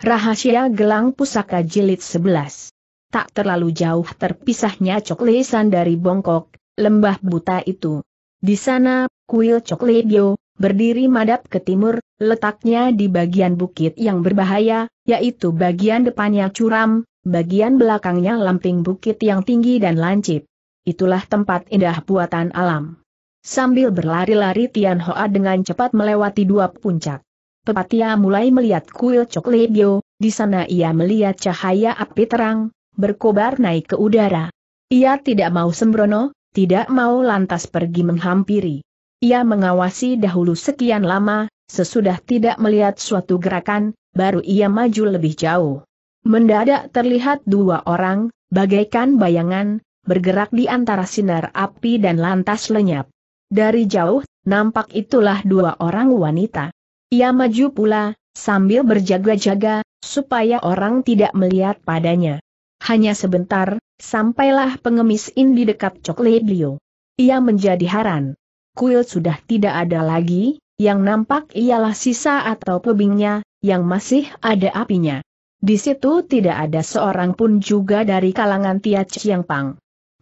Rahasia Gelang Pusaka Jilid 11 Tak terlalu jauh terpisahnya coklesan dari Bongkok, lembah buta itu. Di sana, kuil Coklebio berdiri madap ke timur, letaknya di bagian bukit yang berbahaya, yaitu bagian depannya curam, bagian belakangnya lamping bukit yang tinggi dan lancip. Itulah tempat indah buatan alam. Sambil berlari-lari Tian Hoa dengan cepat melewati dua puncak. Tepatnya mulai melihat kuil Coklebio, di sana ia melihat cahaya api terang, berkobar naik ke udara. Ia tidak mau sembrono, tidak mau lantas pergi menghampiri. Ia mengawasi dahulu sekian lama, sesudah tidak melihat suatu gerakan, baru ia maju lebih jauh. Mendadak terlihat dua orang, bagaikan bayangan, bergerak di antara sinar api dan lantas lenyap. Dari jauh, nampak itulah dua orang wanita. Ia maju pula, sambil berjaga-jaga, supaya orang tidak melihat padanya. Hanya sebentar, sampailah pengemis in di dekat coklat Lio. Ia menjadi heran. Kuil sudah tidak ada lagi, yang nampak ialah sisa atau tebingnya, yang masih ada apinya. Di situ tidak ada seorang pun juga dari kalangan Tia Chiang Pang.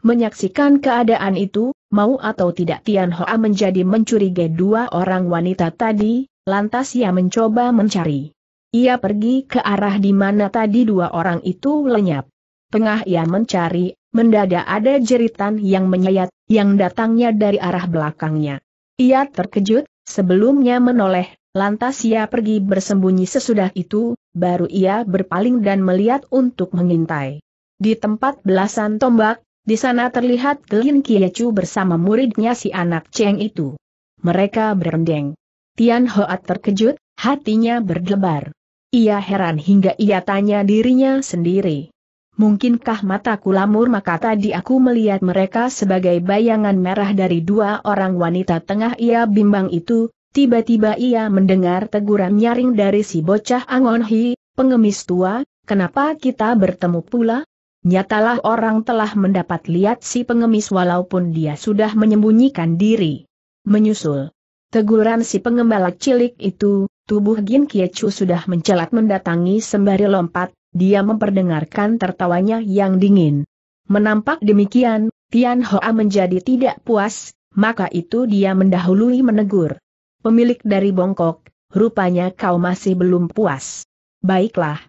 Menyaksikan keadaan itu, mau atau tidak Tian Hoa menjadi mencurigai dua orang wanita tadi, lantas ia mencoba mencari. Ia pergi ke arah di mana tadi dua orang itu lenyap. Tengah ia mencari, mendadak ada jeritan yang menyayat, yang datangnya dari arah belakangnya. Ia terkejut, sebelumnya menoleh, lantas ia pergi bersembunyi sesudah itu, baru ia berpaling dan melihat untuk mengintai. Di tempat belasan tombak, di sana terlihat Gelin Kiyacu bersama muridnya si anak Cheng itu. Mereka berendeng. Tian Hoat terkejut, hatinya berdebar. Ia heran hingga ia tanya dirinya sendiri. Mungkinkah mataku lamur maka tadi aku melihat mereka sebagai bayangan merah dari dua orang wanita tengah ia bimbang itu, tiba-tiba ia mendengar teguran nyaring dari si bocah Angonhi, pengemis tua, kenapa kita bertemu pula? Nyatalah orang telah mendapat lihat si pengemis walaupun dia sudah menyembunyikan diri. Menyusul, Teguran si pengembala cilik itu, tubuh Gin Kiecu sudah mencelat mendatangi sembari lompat, dia memperdengarkan tertawanya yang dingin. Menampak demikian, Tian Hoa menjadi tidak puas, maka itu dia mendahului menegur. Pemilik dari Bongkok, rupanya kau masih belum puas. Baiklah.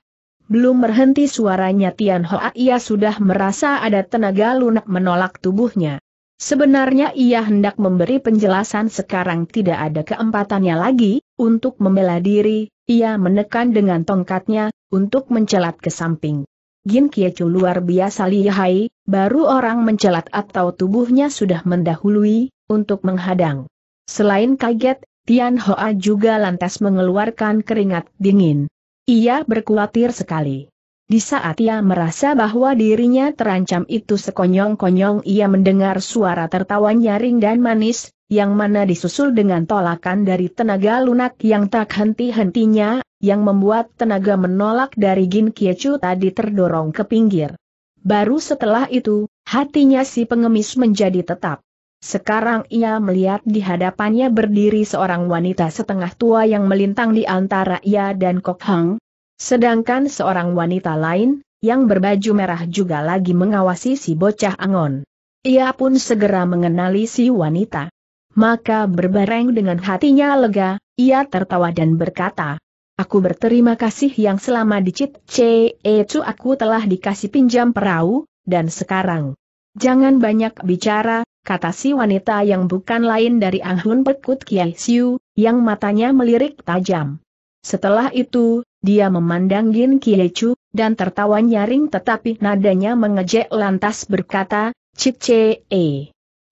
Belum berhenti suaranya Tian Hoa ia sudah merasa ada tenaga lunak menolak tubuhnya. Sebenarnya ia hendak memberi penjelasan sekarang tidak ada keempatannya lagi, untuk membela diri, ia menekan dengan tongkatnya, untuk mencelat ke samping. Gin Kiecu luar biasa lihai, baru orang mencelat atau tubuhnya sudah mendahului, untuk menghadang. Selain kaget, Tian Hoa juga lantas mengeluarkan keringat dingin. Ia berkhawatir sekali. Di saat ia merasa bahwa dirinya terancam itu sekonyong-konyong ia mendengar suara tertawa nyaring dan manis, yang mana disusul dengan tolakan dari tenaga lunak yang tak henti-hentinya, yang membuat tenaga menolak dari Gin Kiechu tadi terdorong ke pinggir. Baru setelah itu, hatinya si pengemis menjadi tetap. Sekarang ia melihat di hadapannya berdiri seorang wanita setengah tua yang melintang di antara ia dan Kok Hang, Sedangkan seorang wanita lain, yang berbaju merah juga lagi mengawasi si bocah Angon. Ia pun segera mengenali si wanita. Maka berbareng dengan hatinya lega, ia tertawa dan berkata, Aku berterima kasih yang selama dicit C itu aku telah dikasih pinjam perahu, dan sekarang. Jangan banyak bicara, kata si wanita yang bukan lain dari Anghun Pekut Kiai Siu, yang matanya melirik tajam. Setelah itu, dia memandang Gin Kiechu, dan tertawa nyaring tetapi nadanya mengejek lantas berkata, Cik Ce E. Eh.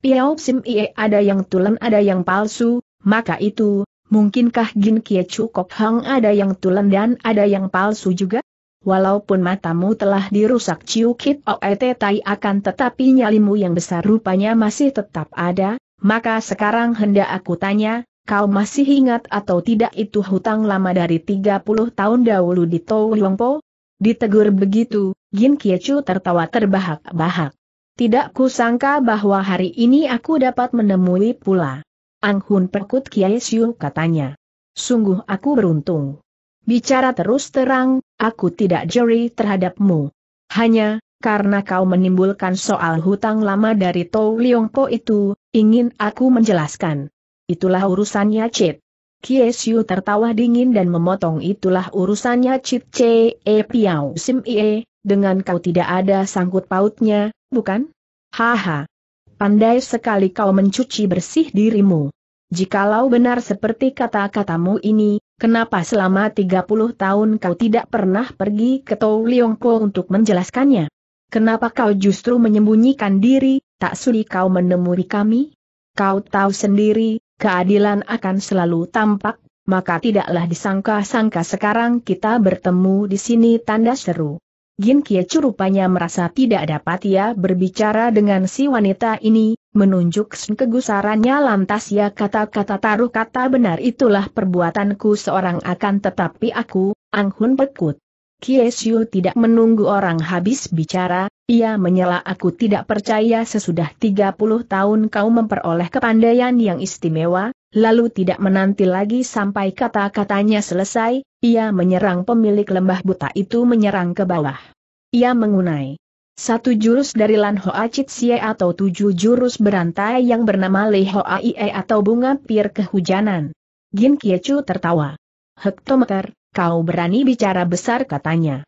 Piao Sim Ie ada yang tulen ada yang palsu, maka itu, mungkinkah Gin Kiechu Kok Hang ada yang tulen dan ada yang palsu juga? Walaupun matamu telah dirusak Ciu Kit Oete Tai akan tetapi nyalimu yang besar rupanya masih tetap ada, maka sekarang hendak aku tanya, Kau masih ingat atau tidak itu hutang lama dari 30 tahun dahulu di Tou Yongpo? Ditegur begitu, Gin Kiechu tertawa terbahak-bahak. Tidak kusangka bahwa hari ini aku dapat menemui pula. Ang Hun Perkut Kiai katanya. Sungguh aku beruntung. Bicara terus terang, aku tidak jeri terhadapmu. Hanya, karena kau menimbulkan soal hutang lama dari Tou Liongpo itu, ingin aku menjelaskan. Itulah urusannya Cip. Siu tertawa dingin dan memotong itulah urusannya Cip C. E. Piao Sim E. Dengan kau tidak ada sangkut pautnya, bukan? Haha. Pandai sekali kau mencuci bersih dirimu. Jikalau benar seperti kata-katamu ini, kenapa selama 30 tahun kau tidak pernah pergi ke Tou Liongko untuk menjelaskannya? Kenapa kau justru menyembunyikan diri, tak sulit kau menemui kami? Kau tahu sendiri, keadilan akan selalu tampak, maka tidaklah disangka-sangka sekarang kita bertemu di sini tanda seru. Gin Kiecu rupanya merasa tidak dapat ia berbicara dengan si wanita ini, menunjuk kegusarannya lantas ia kata-kata taruh kata benar itulah perbuatanku seorang akan tetapi aku, Anghun Pekut. Kiecu tidak menunggu orang habis bicara, ia menyela aku tidak percaya sesudah 30 tahun kau memperoleh kepandaian yang istimewa, lalu tidak menanti lagi sampai kata-katanya selesai, ia menyerang pemilik lembah buta itu menyerang ke bawah. Ia mengunai satu jurus dari Lan Hoa Chitsie atau tujuh jurus berantai yang bernama Le Hoa Ie atau bunga pir kehujanan. Gin Kiechu tertawa. Hektometer, kau berani bicara besar katanya.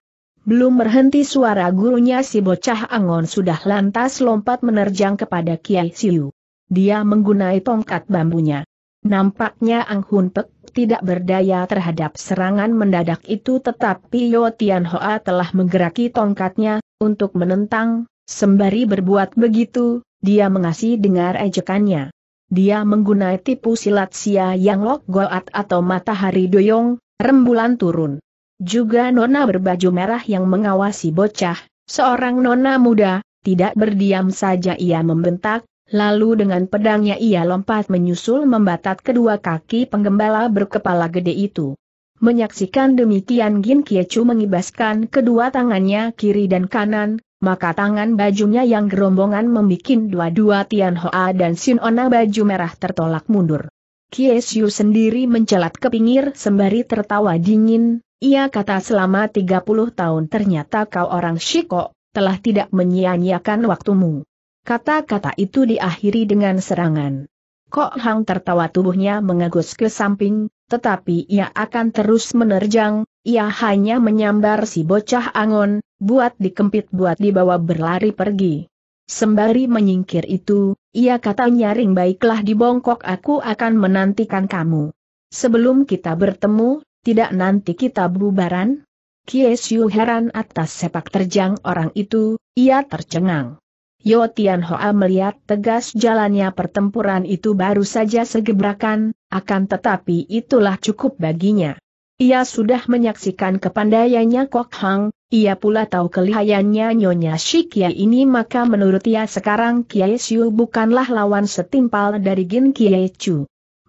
Belum berhenti suara gurunya si bocah Angon sudah lantas lompat menerjang kepada Kiai Siu. Dia menggunai tongkat bambunya. Nampaknya Ang Hun Pek tidak berdaya terhadap serangan mendadak itu tetapi Yo Tian Hoa telah menggeraki tongkatnya, untuk menentang, sembari berbuat begitu, dia mengasih dengar ejekannya. Dia menggunai tipu silat sia yang lok goat atau matahari doyong, rembulan turun. Juga nona berbaju merah yang mengawasi bocah, seorang nona muda, tidak berdiam saja ia membentak, lalu dengan pedangnya ia lompat menyusul membatat kedua kaki penggembala berkepala gede itu. Menyaksikan demikian Gin Kiechu mengibaskan kedua tangannya kiri dan kanan, maka tangan bajunya yang gerombongan membuat dua-dua Tian Hua dan Ona baju merah tertolak mundur. Kiecu sendiri mencelat ke pinggir sembari tertawa dingin, ia kata selama 30 tahun ternyata kau orang Shiko, telah tidak menyia-nyiakan waktumu. Kata-kata itu diakhiri dengan serangan. Kok Hang tertawa tubuhnya mengagus ke samping, tetapi ia akan terus menerjang, ia hanya menyambar si bocah angon, buat dikempit buat dibawa berlari pergi. Sembari menyingkir itu, ia kata nyaring baiklah di Bongkok aku akan menantikan kamu. Sebelum kita bertemu, tidak nanti kita bubaran? Kiesiu heran atas sepak terjang orang itu, ia tercengang. Yo Tian Hoa melihat tegas jalannya pertempuran itu baru saja segebrakan, akan tetapi itulah cukup baginya. Ia sudah menyaksikan kepandaiannya Kok Hang, ia pula tahu kelihayannya Nyonya Shikia ini maka menurut ia sekarang Kiai bukanlah lawan setimpal dari Gin Kiai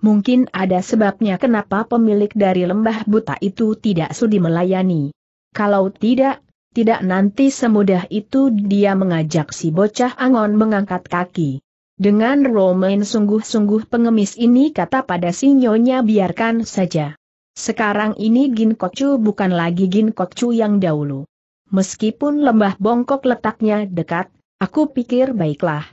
Mungkin ada sebabnya kenapa pemilik dari lembah buta itu tidak sudi melayani. Kalau tidak, tidak nanti semudah itu dia mengajak si bocah angon mengangkat kaki. Dengan Romain sungguh-sungguh pengemis ini kata pada sinyonya biarkan saja. Sekarang ini Gin Kokcu bukan lagi Gin Kokcu yang dahulu. Meskipun lembah bongkok letaknya dekat, aku pikir baiklah.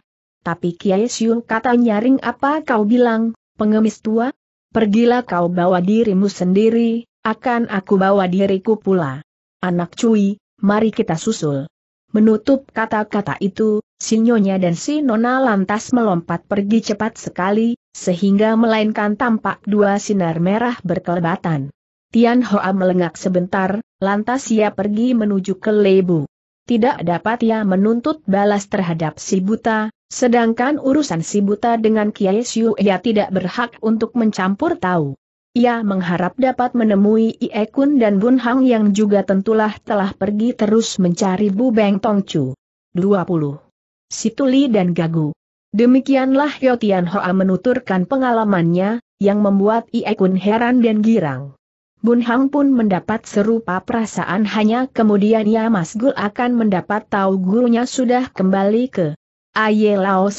Tapi Kiai Siu kata nyaring apa kau bilang, pengemis tua? Pergilah kau bawa dirimu sendiri, akan aku bawa diriku pula. Anak cuy, mari kita susul. Menutup kata-kata itu, si Nyonya dan si Nona lantas melompat pergi cepat sekali, sehingga melainkan tampak dua sinar merah berkelebatan. Tian Hoa melengak sebentar, lantas ia pergi menuju ke Lebu. Tidak dapat ia menuntut balas terhadap si buta, Sedangkan urusan si buta dengan Kiai Siu ia tidak berhak untuk mencampur tahu. Ia mengharap dapat menemui Ie Kun dan Bun Hang yang juga tentulah telah pergi terus mencari Bu Beng Tong Chu. 20. Situli dan Gagu Demikianlah Yo Tian Hoa menuturkan pengalamannya, yang membuat Ie Kun heran dan girang. Bun Hang pun mendapat serupa perasaan hanya kemudian ia masgul akan mendapat tahu gurunya sudah kembali ke Aye Lao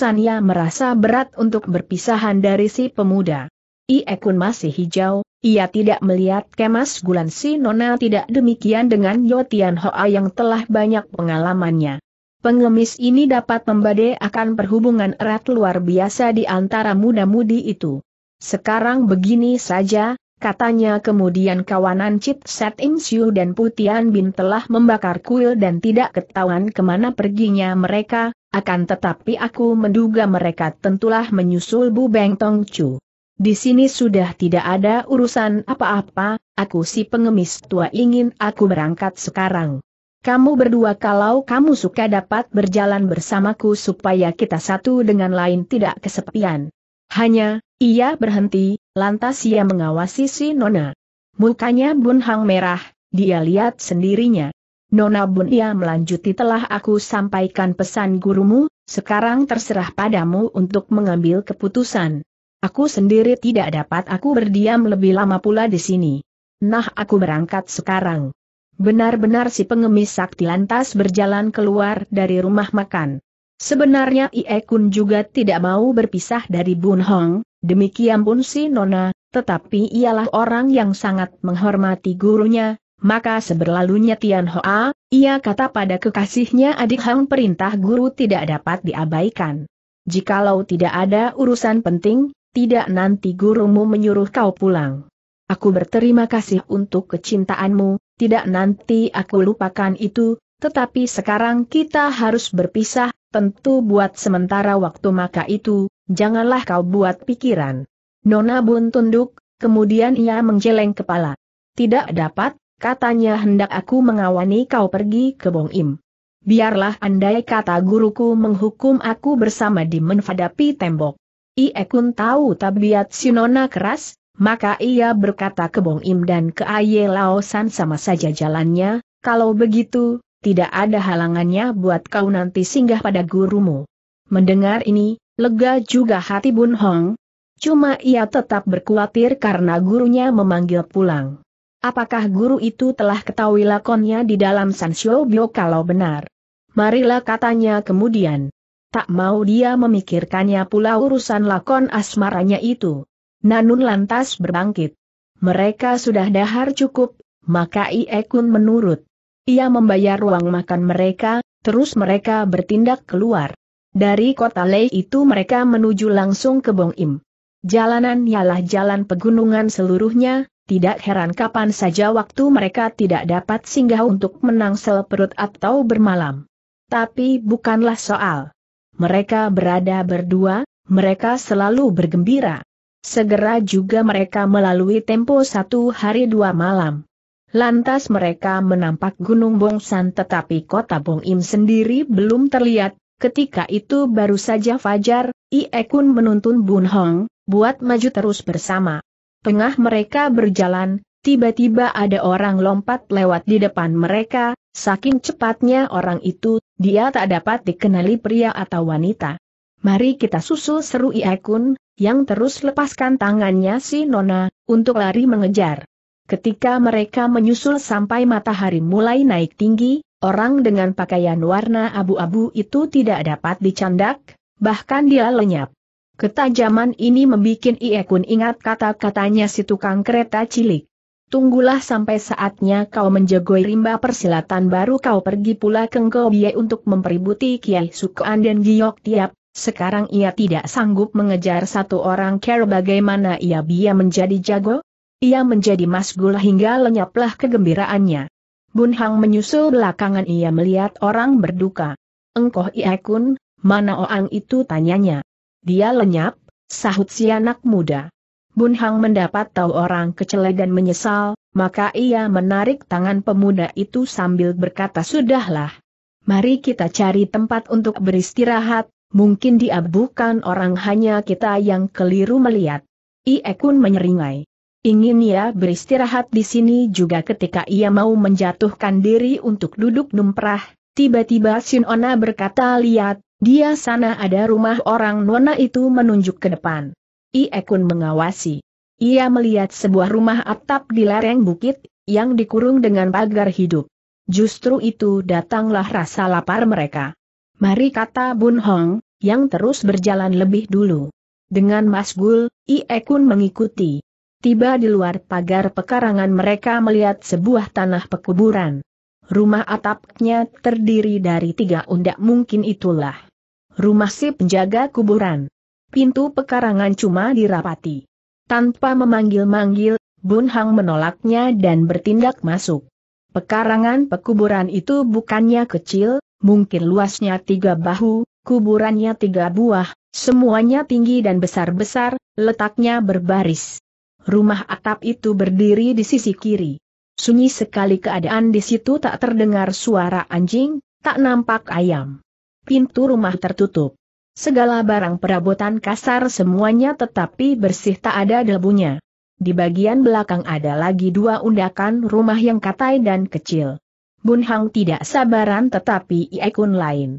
merasa berat untuk berpisahan dari si pemuda. Iekun masih hijau, ia tidak melihat kemas gulan si Nona tidak demikian dengan Yotian Hoa yang telah banyak pengalamannya. Pengemis ini dapat membadai akan perhubungan erat luar biasa di antara muda-mudi itu. Sekarang begini saja, katanya kemudian kawanan Chip, Set Im Siu dan Putian Bin telah membakar kuil dan tidak ketahuan kemana perginya mereka, akan tetapi aku menduga mereka tentulah menyusul Bu Beng Tong Chu. Di sini sudah tidak ada urusan apa-apa, aku si pengemis tua ingin aku berangkat sekarang. Kamu berdua kalau kamu suka dapat berjalan bersamaku supaya kita satu dengan lain tidak kesepian. Hanya, ia berhenti, lantas ia mengawasi si Nona. Mukanya bunhang merah, dia lihat sendirinya. Nona Bun ia melanjuti telah aku sampaikan pesan gurumu, sekarang terserah padamu untuk mengambil keputusan. Aku sendiri tidak dapat aku berdiam lebih lama pula di sini. Nah aku berangkat sekarang. Benar-benar si pengemis sakti lantas berjalan keluar dari rumah makan. Sebenarnya Ie Kun juga tidak mau berpisah dari Bun Hong, demikian pun si Nona, tetapi ialah orang yang sangat menghormati gurunya, maka seberlalunya Tian Hoa, ia kata pada kekasihnya adik Hang perintah guru tidak dapat diabaikan. Jikalau tidak ada urusan penting, tidak nanti gurumu menyuruh kau pulang. Aku berterima kasih untuk kecintaanmu, tidak nanti aku lupakan itu, tetapi sekarang kita harus berpisah, tentu buat sementara waktu maka itu, janganlah kau buat pikiran. Nona Bun tunduk, kemudian ia menjeleng kepala. Tidak dapat, katanya hendak aku mengawani kau pergi ke Bong Im. Biarlah andai kata guruku menghukum aku bersama di menfadapi tembok. Ie kun tahu tabiat Sinona keras, maka ia berkata ke Bong Im dan ke Aye Laosan sama saja jalannya, kalau begitu, tidak ada halangannya buat kau nanti singgah pada gurumu. Mendengar ini, lega juga hati Bun Hong. Cuma ia tetap berkhawatir karena gurunya memanggil pulang. Apakah guru itu telah ketahui lakonnya di dalam Bio? kalau benar? Marilah katanya kemudian. Tak mau dia memikirkannya pula urusan lakon asmaranya itu. Nanun lantas berbangkit. Mereka sudah dahar cukup, maka Iekun menurut. Ia membayar uang makan mereka, terus mereka bertindak keluar. Dari kota Lei itu mereka menuju langsung ke Bong Im. Jalanan lah jalan pegunungan seluruhnya, tidak heran kapan saja waktu mereka tidak dapat singgah untuk menangsel perut atau bermalam. Tapi bukanlah soal. Mereka berada berdua, mereka selalu bergembira. Segera juga mereka melalui tempo satu hari dua malam. Lantas mereka menampak Gunung Bongsan tetapi kota Bong Im sendiri belum terlihat, ketika itu baru saja Fajar, Iekun menuntun Bun Hong, buat maju terus bersama. Tengah mereka berjalan, tiba-tiba ada orang lompat lewat di depan mereka, saking cepatnya orang itu, dia tak dapat dikenali pria atau wanita. Mari kita susul seru Iekun, yang terus lepaskan tangannya si Nona, untuk lari mengejar. Ketika mereka menyusul sampai matahari mulai naik tinggi, orang dengan pakaian warna abu-abu itu tidak dapat dicandak, bahkan dia lenyap. Ketajaman ini membuat Iekun ingat kata-katanya si tukang kereta cilik. Tunggulah sampai saatnya kau menjagoi rimba persilatan baru kau pergi pula ke Ngobie untuk mempeributi Kiai Sukuan dan Giyok Tiap. Sekarang ia tidak sanggup mengejar satu orang kera bagaimana ia bisa menjadi jago? Ia menjadi masgul hingga lenyaplah kegembiraannya. Bun Hang menyusul belakangan ia melihat orang berduka. Engkoh Kun, mana orang itu tanyanya. Dia lenyap, sahut si anak muda. Bun Hang mendapat tahu orang kecele dan menyesal, maka ia menarik tangan pemuda itu sambil berkata sudahlah. Mari kita cari tempat untuk beristirahat, mungkin dia orang hanya kita yang keliru melihat. Ie Kun menyeringai. Ingin ia beristirahat di sini juga ketika ia mau menjatuhkan diri untuk duduk numprah, tiba-tiba Sin Ona berkata lihat, dia sana ada rumah orang nona itu menunjuk ke depan. Iekun mengawasi. Ia melihat sebuah rumah atap di lereng bukit, yang dikurung dengan pagar hidup. Justru itu datanglah rasa lapar mereka. Mari kata Bun Hong, yang terus berjalan lebih dulu. Dengan Mas Gul, Iekun mengikuti. Tiba di luar pagar pekarangan mereka melihat sebuah tanah pekuburan. Rumah atapnya terdiri dari tiga undak mungkin itulah rumah si penjaga kuburan. Pintu pekarangan cuma dirapati. Tanpa memanggil-manggil, Bun Hang menolaknya dan bertindak masuk. Pekarangan pekuburan itu bukannya kecil, mungkin luasnya tiga bahu, kuburannya tiga buah, semuanya tinggi dan besar-besar, letaknya berbaris. Rumah atap itu berdiri di sisi kiri. Sunyi sekali keadaan di situ tak terdengar suara anjing, tak nampak ayam pintu rumah tertutup. Segala barang perabotan kasar semuanya tetapi bersih tak ada debunya. Di bagian belakang ada lagi dua undakan rumah yang katai dan kecil. Bun Hang tidak sabaran tetapi Iekun lain.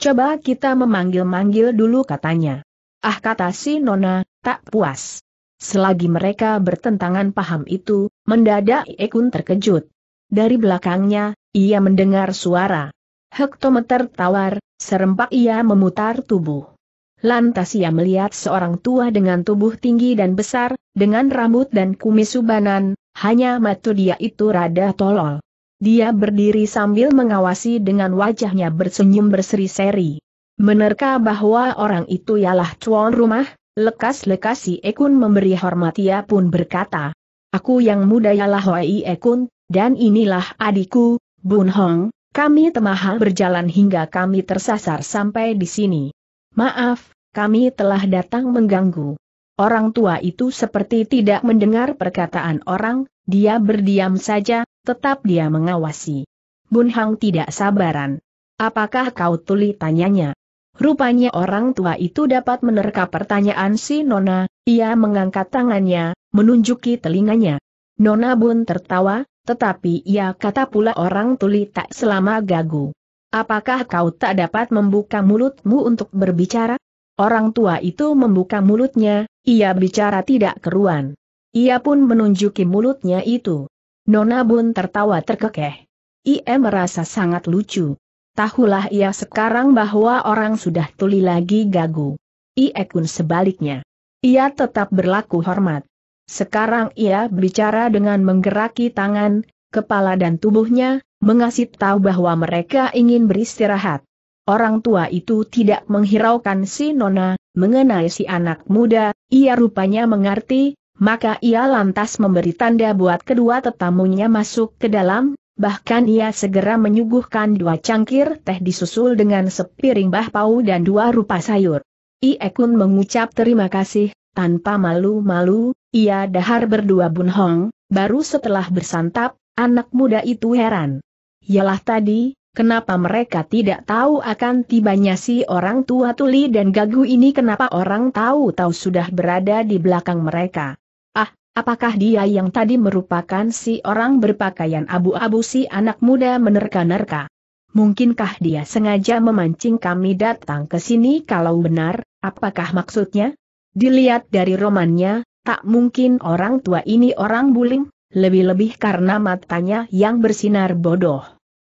Coba kita memanggil-manggil dulu katanya. Ah kata si Nona, tak puas. Selagi mereka bertentangan paham itu, mendadak Iekun terkejut. Dari belakangnya, ia mendengar suara. Hektometer tawar, Serempak ia memutar tubuh. Lantas ia melihat seorang tua dengan tubuh tinggi dan besar, dengan rambut dan kumis subanan, hanya mata dia itu rada tolol. Dia berdiri sambil mengawasi dengan wajahnya bersenyum berseri-seri. Menerka bahwa orang itu ialah tuan rumah, lekas-lekas si Ekun memberi hormat ia pun berkata, Aku yang muda ialah Hoi Ekun, dan inilah adikku, Bun Hong, kami temahal berjalan hingga kami tersasar sampai di sini. Maaf, kami telah datang mengganggu. Orang tua itu seperti tidak mendengar perkataan orang, dia berdiam saja, tetap dia mengawasi. Bun Hang tidak sabaran. Apakah kau tuli tanyanya? Rupanya orang tua itu dapat menerka pertanyaan si Nona, ia mengangkat tangannya, menunjuki telinganya. Nona Bun tertawa, tetapi ia kata pula orang tuli tak selama gagu. Apakah kau tak dapat membuka mulutmu untuk berbicara? Orang tua itu membuka mulutnya, ia bicara tidak keruan. Ia pun menunjuki mulutnya itu. Nona Bun tertawa terkekeh. Ia merasa sangat lucu. Tahulah ia sekarang bahwa orang sudah tuli lagi gagu. Ia pun sebaliknya. Ia tetap berlaku hormat. Sekarang ia bicara dengan menggeraki tangan, kepala dan tubuhnya, mengasih tahu bahwa mereka ingin beristirahat. Orang tua itu tidak menghiraukan si Nona, mengenai si anak muda, ia rupanya mengerti, maka ia lantas memberi tanda buat kedua tetamunya masuk ke dalam, bahkan ia segera menyuguhkan dua cangkir teh disusul dengan sepiring bahpau dan dua rupa sayur. Iekun mengucap terima kasih, tanpa malu-malu, ia dahar berdua bunhong, baru setelah bersantap, anak muda itu heran. Yalah tadi, kenapa mereka tidak tahu akan tibanya si orang tua tuli dan gagu ini kenapa orang tahu-tahu sudah berada di belakang mereka. Ah, apakah dia yang tadi merupakan si orang berpakaian abu-abu si anak muda menerka-nerka? Mungkinkah dia sengaja memancing kami datang ke sini kalau benar, apakah maksudnya? Dilihat dari romannya, tak mungkin orang tua ini orang buling, lebih-lebih karena matanya yang bersinar bodoh.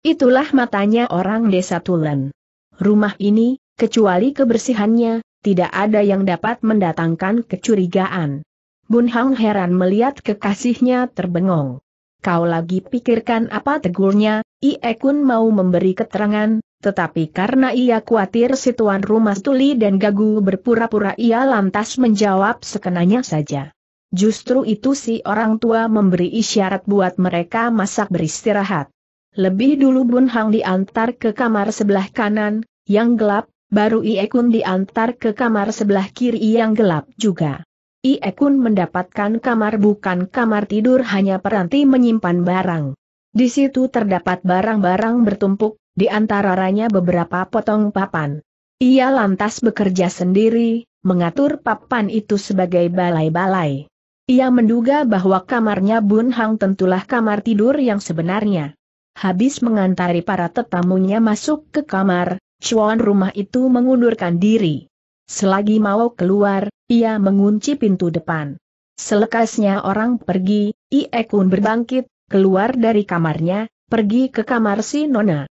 Itulah matanya orang desa Tulen. Rumah ini, kecuali kebersihannya, tidak ada yang dapat mendatangkan kecurigaan. Bun Hang heran melihat kekasihnya terbengong. Kau lagi pikirkan apa tegurnya, Iekun mau memberi keterangan, tetapi karena ia khawatir si tuan rumah tuli dan gagu berpura-pura ia lantas menjawab sekenanya saja. Justru itu si orang tua memberi isyarat buat mereka masak beristirahat. Lebih dulu Bun Hang diantar ke kamar sebelah kanan, yang gelap, baru Ie Kun diantar ke kamar sebelah kiri yang gelap juga. Ie Kun mendapatkan kamar bukan kamar tidur hanya peranti menyimpan barang. Di situ terdapat barang-barang bertumpuk, di antaranya beberapa potong papan. Ia lantas bekerja sendiri, mengatur papan itu sebagai balai-balai. Ia menduga bahwa kamarnya Bun Hang tentulah kamar tidur yang sebenarnya. Habis mengantari para tetamunya masuk ke kamar, cuan rumah itu mengundurkan diri. Selagi mau keluar, ia mengunci pintu depan. Selekasnya orang pergi, Iekun berbangkit, keluar dari kamarnya, pergi ke kamar si Nona.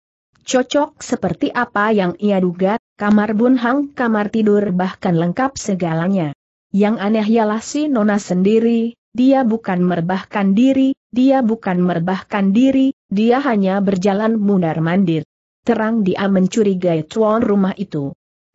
Cocok seperti apa yang ia duga, kamar bunhang, kamar tidur bahkan lengkap segalanya. Yang aneh ialah si Nona sendiri, dia bukan merbahkan diri, dia bukan merbahkan diri, dia hanya berjalan mundar-mandir. Terang dia mencurigai tuan rumah itu.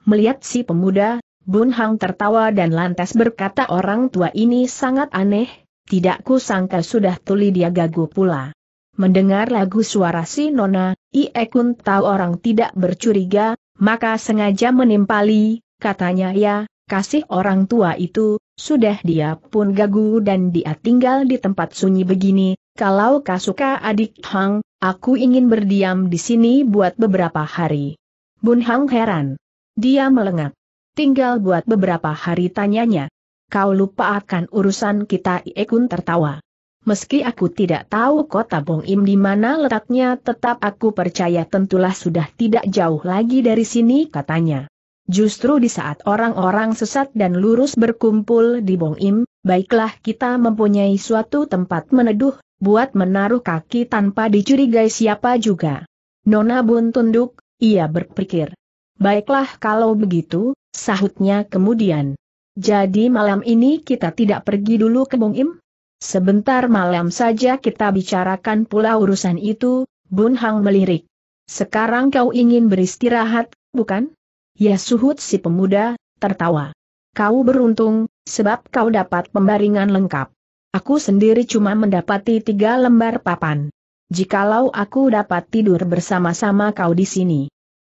Melihat si pemuda, Bun Hang tertawa dan lantas berkata orang tua ini sangat aneh, tidak kusangka sudah tuli dia gagu pula. Mendengar lagu suara si Nona, Ie Kun tahu orang tidak bercuriga, maka sengaja menimpali, katanya ya, kasih orang tua itu, sudah dia pun gagu dan dia tinggal di tempat sunyi begini, kalau kasuka adik Hang, aku ingin berdiam di sini buat beberapa hari. Bun Hang heran. Dia melengak. Tinggal buat beberapa hari tanyanya. Kau lupa akan urusan kita Ie Kun tertawa meski aku tidak tahu kota Bongim di mana letaknya tetap aku percaya tentulah sudah tidak jauh lagi dari sini katanya. Justru di saat orang-orang sesat dan lurus berkumpul di Bongim, baiklah kita mempunyai suatu tempat meneduh, buat menaruh kaki tanpa dicurigai siapa juga. Nona Bun tunduk, ia berpikir. Baiklah kalau begitu, sahutnya kemudian. Jadi malam ini kita tidak pergi dulu ke Bongim? Sebentar malam saja kita bicarakan pula urusan itu, Bun Hang melirik. Sekarang kau ingin beristirahat, bukan? Ya suhut si pemuda, tertawa. Kau beruntung, sebab kau dapat pembaringan lengkap. Aku sendiri cuma mendapati tiga lembar papan. Jikalau aku dapat tidur bersama-sama kau di sini.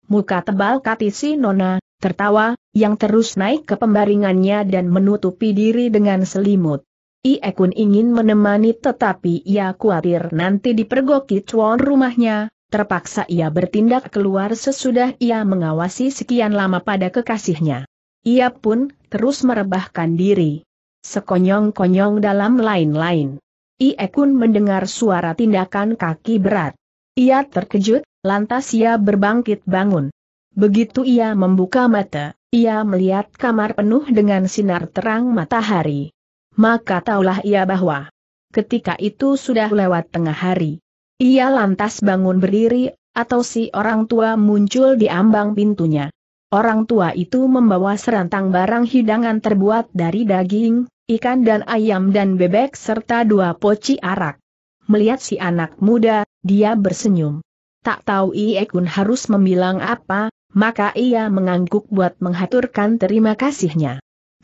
Muka tebal kati si Nona, tertawa, yang terus naik ke pembaringannya dan menutupi diri dengan selimut. Ie Kun ingin menemani tetapi ia khawatir nanti dipergoki cuan rumahnya, terpaksa ia bertindak keluar sesudah ia mengawasi sekian lama pada kekasihnya. Ia pun terus merebahkan diri. Sekonyong-konyong dalam lain-lain. Ie Kun mendengar suara tindakan kaki berat. Ia terkejut, lantas ia berbangkit bangun. Begitu ia membuka mata, ia melihat kamar penuh dengan sinar terang matahari maka taulah ia bahwa ketika itu sudah lewat tengah hari. Ia lantas bangun berdiri, atau si orang tua muncul di ambang pintunya. Orang tua itu membawa serantang barang hidangan terbuat dari daging, ikan dan ayam dan bebek serta dua poci arak. Melihat si anak muda, dia bersenyum. Tak tahu Iekun harus membilang apa, maka ia mengangguk buat menghaturkan terima kasihnya.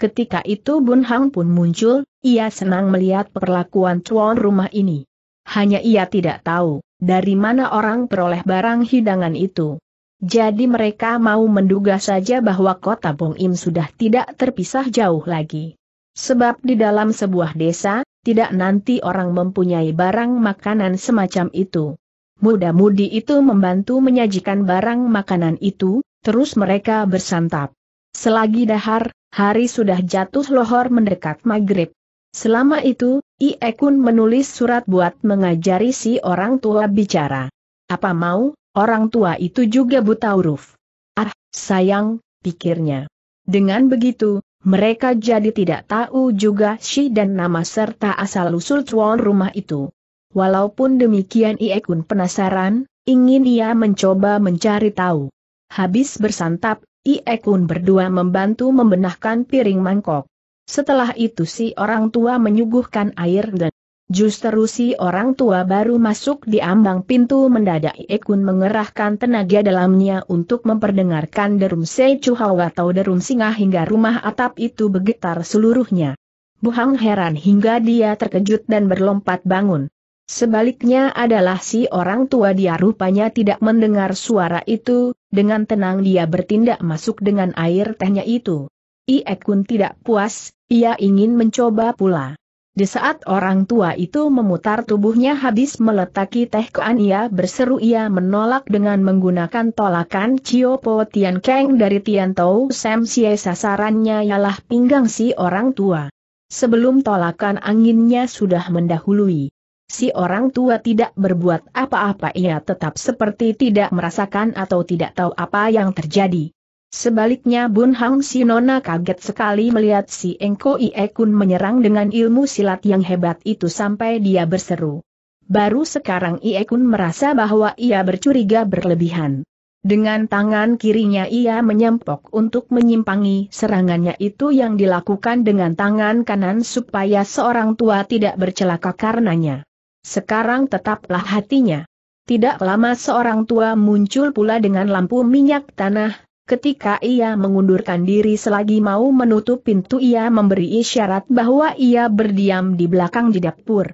Ketika itu Bun Hang pun muncul, ia senang melihat perlakuan tuan rumah ini. Hanya ia tidak tahu, dari mana orang peroleh barang hidangan itu. Jadi mereka mau menduga saja bahwa kota Bong Im sudah tidak terpisah jauh lagi. Sebab di dalam sebuah desa, tidak nanti orang mempunyai barang makanan semacam itu. Muda-mudi itu membantu menyajikan barang makanan itu, terus mereka bersantap. Selagi dahar, hari sudah jatuh lohor mendekat maghrib. Selama itu, Ie Kun menulis surat buat mengajari si orang tua bicara. Apa mau, orang tua itu juga buta huruf. Ah, sayang, pikirnya. Dengan begitu, mereka jadi tidak tahu juga si dan nama serta asal-usul tuan rumah itu. Walaupun demikian Ie Kun penasaran, ingin ia mencoba mencari tahu. Habis bersantap, Iekun berdua membantu membenahkan piring mangkok. Setelah itu si orang tua menyuguhkan air dan justru si orang tua baru masuk di ambang pintu mendadak Iekun mengerahkan tenaga dalamnya untuk memperdengarkan derum secuhau atau derum singa hingga rumah atap itu bergetar seluruhnya. Buhang heran hingga dia terkejut dan berlompat bangun. Sebaliknya adalah si orang tua dia rupanya tidak mendengar suara itu, dengan tenang dia bertindak masuk dengan air tehnya itu. Iekun tidak puas, ia ingin mencoba pula. Di saat orang tua itu memutar tubuhnya habis meletaki teh kean ia berseru ia menolak dengan menggunakan tolakan Cio Po Tian Keng dari Tian Tau Sam Sia sasarannya ialah pinggang si orang tua. Sebelum tolakan anginnya sudah mendahului si orang tua tidak berbuat apa-apa ia tetap seperti tidak merasakan atau tidak tahu apa yang terjadi. Sebaliknya Bun Hang Sinona kaget sekali melihat si Engko Ie menyerang dengan ilmu silat yang hebat itu sampai dia berseru. Baru sekarang Ie merasa bahwa ia bercuriga berlebihan. Dengan tangan kirinya ia menyempok untuk menyimpangi serangannya itu yang dilakukan dengan tangan kanan supaya seorang tua tidak bercelaka karenanya. Sekarang tetaplah hatinya. Tidak lama seorang tua muncul pula dengan lampu minyak tanah, ketika ia mengundurkan diri selagi mau menutup pintu ia memberi isyarat bahwa ia berdiam di belakang di dapur.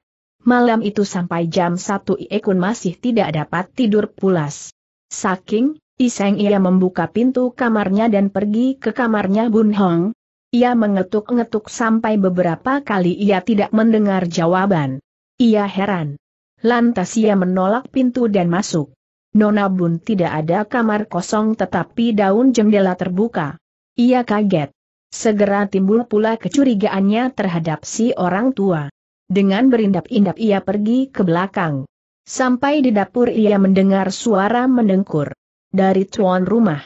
Malam itu sampai jam 1 Iekun masih tidak dapat tidur pulas. Saking, iseng ia membuka pintu kamarnya dan pergi ke kamarnya Bun Hong. Ia mengetuk-ngetuk sampai beberapa kali ia tidak mendengar jawaban. Ia heran. Lantas ia menolak pintu dan masuk. Nona Bun tidak ada kamar kosong tetapi daun jendela terbuka. Ia kaget. Segera timbul pula kecurigaannya terhadap si orang tua. Dengan berindap-indap ia pergi ke belakang. Sampai di dapur ia mendengar suara mendengkur. Dari tuan rumah.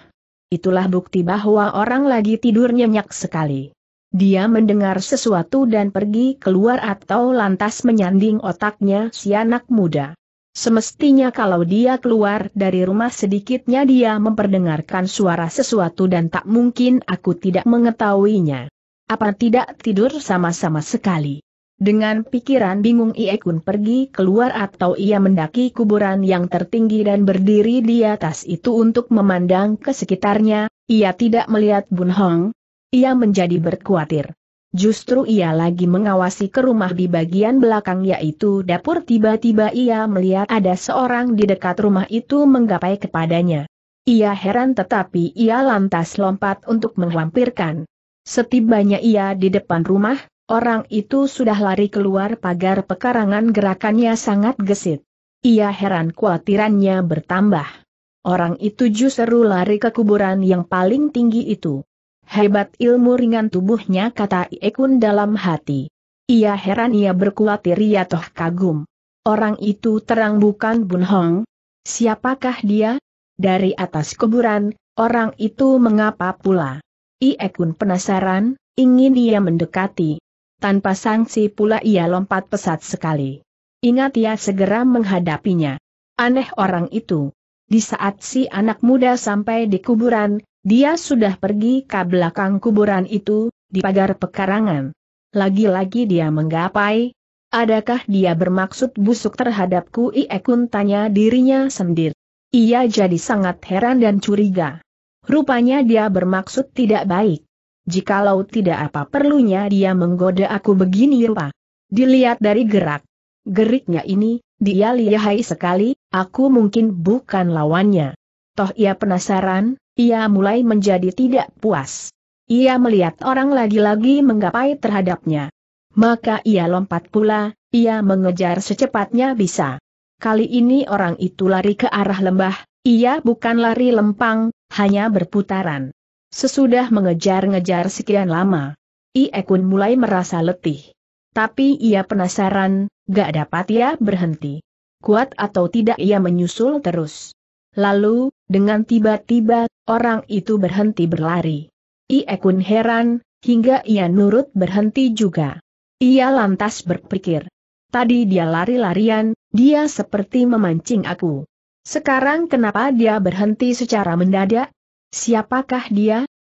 Itulah bukti bahwa orang lagi tidur nyenyak sekali. Dia mendengar sesuatu dan pergi keluar atau lantas menyanding otaknya si anak muda. Semestinya kalau dia keluar dari rumah sedikitnya dia memperdengarkan suara sesuatu dan tak mungkin aku tidak mengetahuinya. Apa tidak tidur sama-sama sekali? Dengan pikiran bingung Ie Kun pergi keluar atau ia mendaki kuburan yang tertinggi dan berdiri di atas itu untuk memandang ke sekitarnya, ia tidak melihat Bun Hong, ia menjadi berkuatir. Justru ia lagi mengawasi ke rumah di bagian belakang yaitu dapur tiba-tiba ia melihat ada seorang di dekat rumah itu menggapai kepadanya. Ia heran tetapi ia lantas lompat untuk menghampirkan. Setibanya ia di depan rumah, orang itu sudah lari keluar pagar pekarangan gerakannya sangat gesit. Ia heran kuatirannya bertambah. Orang itu justru lari ke kuburan yang paling tinggi itu. Hebat ilmu ringan tubuhnya kata Iekun dalam hati. Ia heran ia berkuatir ia toh kagum. Orang itu terang bukan Bun Hong. Siapakah dia? Dari atas kuburan, orang itu mengapa pula? Iekun penasaran, ingin ia mendekati. Tanpa sanksi pula ia lompat pesat sekali. Ingat ia segera menghadapinya. Aneh orang itu. Di saat si anak muda sampai di kuburan, dia sudah pergi ke belakang kuburan itu, di pagar pekarangan. Lagi-lagi dia menggapai. Adakah dia bermaksud busuk terhadapku? Iekun tanya dirinya sendiri. Ia jadi sangat heran dan curiga. Rupanya dia bermaksud tidak baik. Jikalau tidak apa perlunya dia menggoda aku begini rupa. Dilihat dari gerak. Geriknya ini, dia lihai sekali, aku mungkin bukan lawannya. Toh ia penasaran, ia mulai menjadi tidak puas. Ia melihat orang lagi-lagi menggapai terhadapnya. Maka ia lompat pula, ia mengejar secepatnya bisa. Kali ini orang itu lari ke arah lembah, ia bukan lari lempang, hanya berputaran. Sesudah mengejar-ngejar sekian lama, Iekun mulai merasa letih. Tapi ia penasaran, gak dapat ia berhenti. Kuat atau tidak ia menyusul terus. Lalu, dengan tiba-tiba, orang itu berhenti berlari. Ie Kun heran, hingga ia nurut berhenti juga. Ia lantas berpikir. Tadi dia lari-larian, dia seperti memancing aku. Sekarang kenapa dia berhenti secara mendadak? Siapakah dia?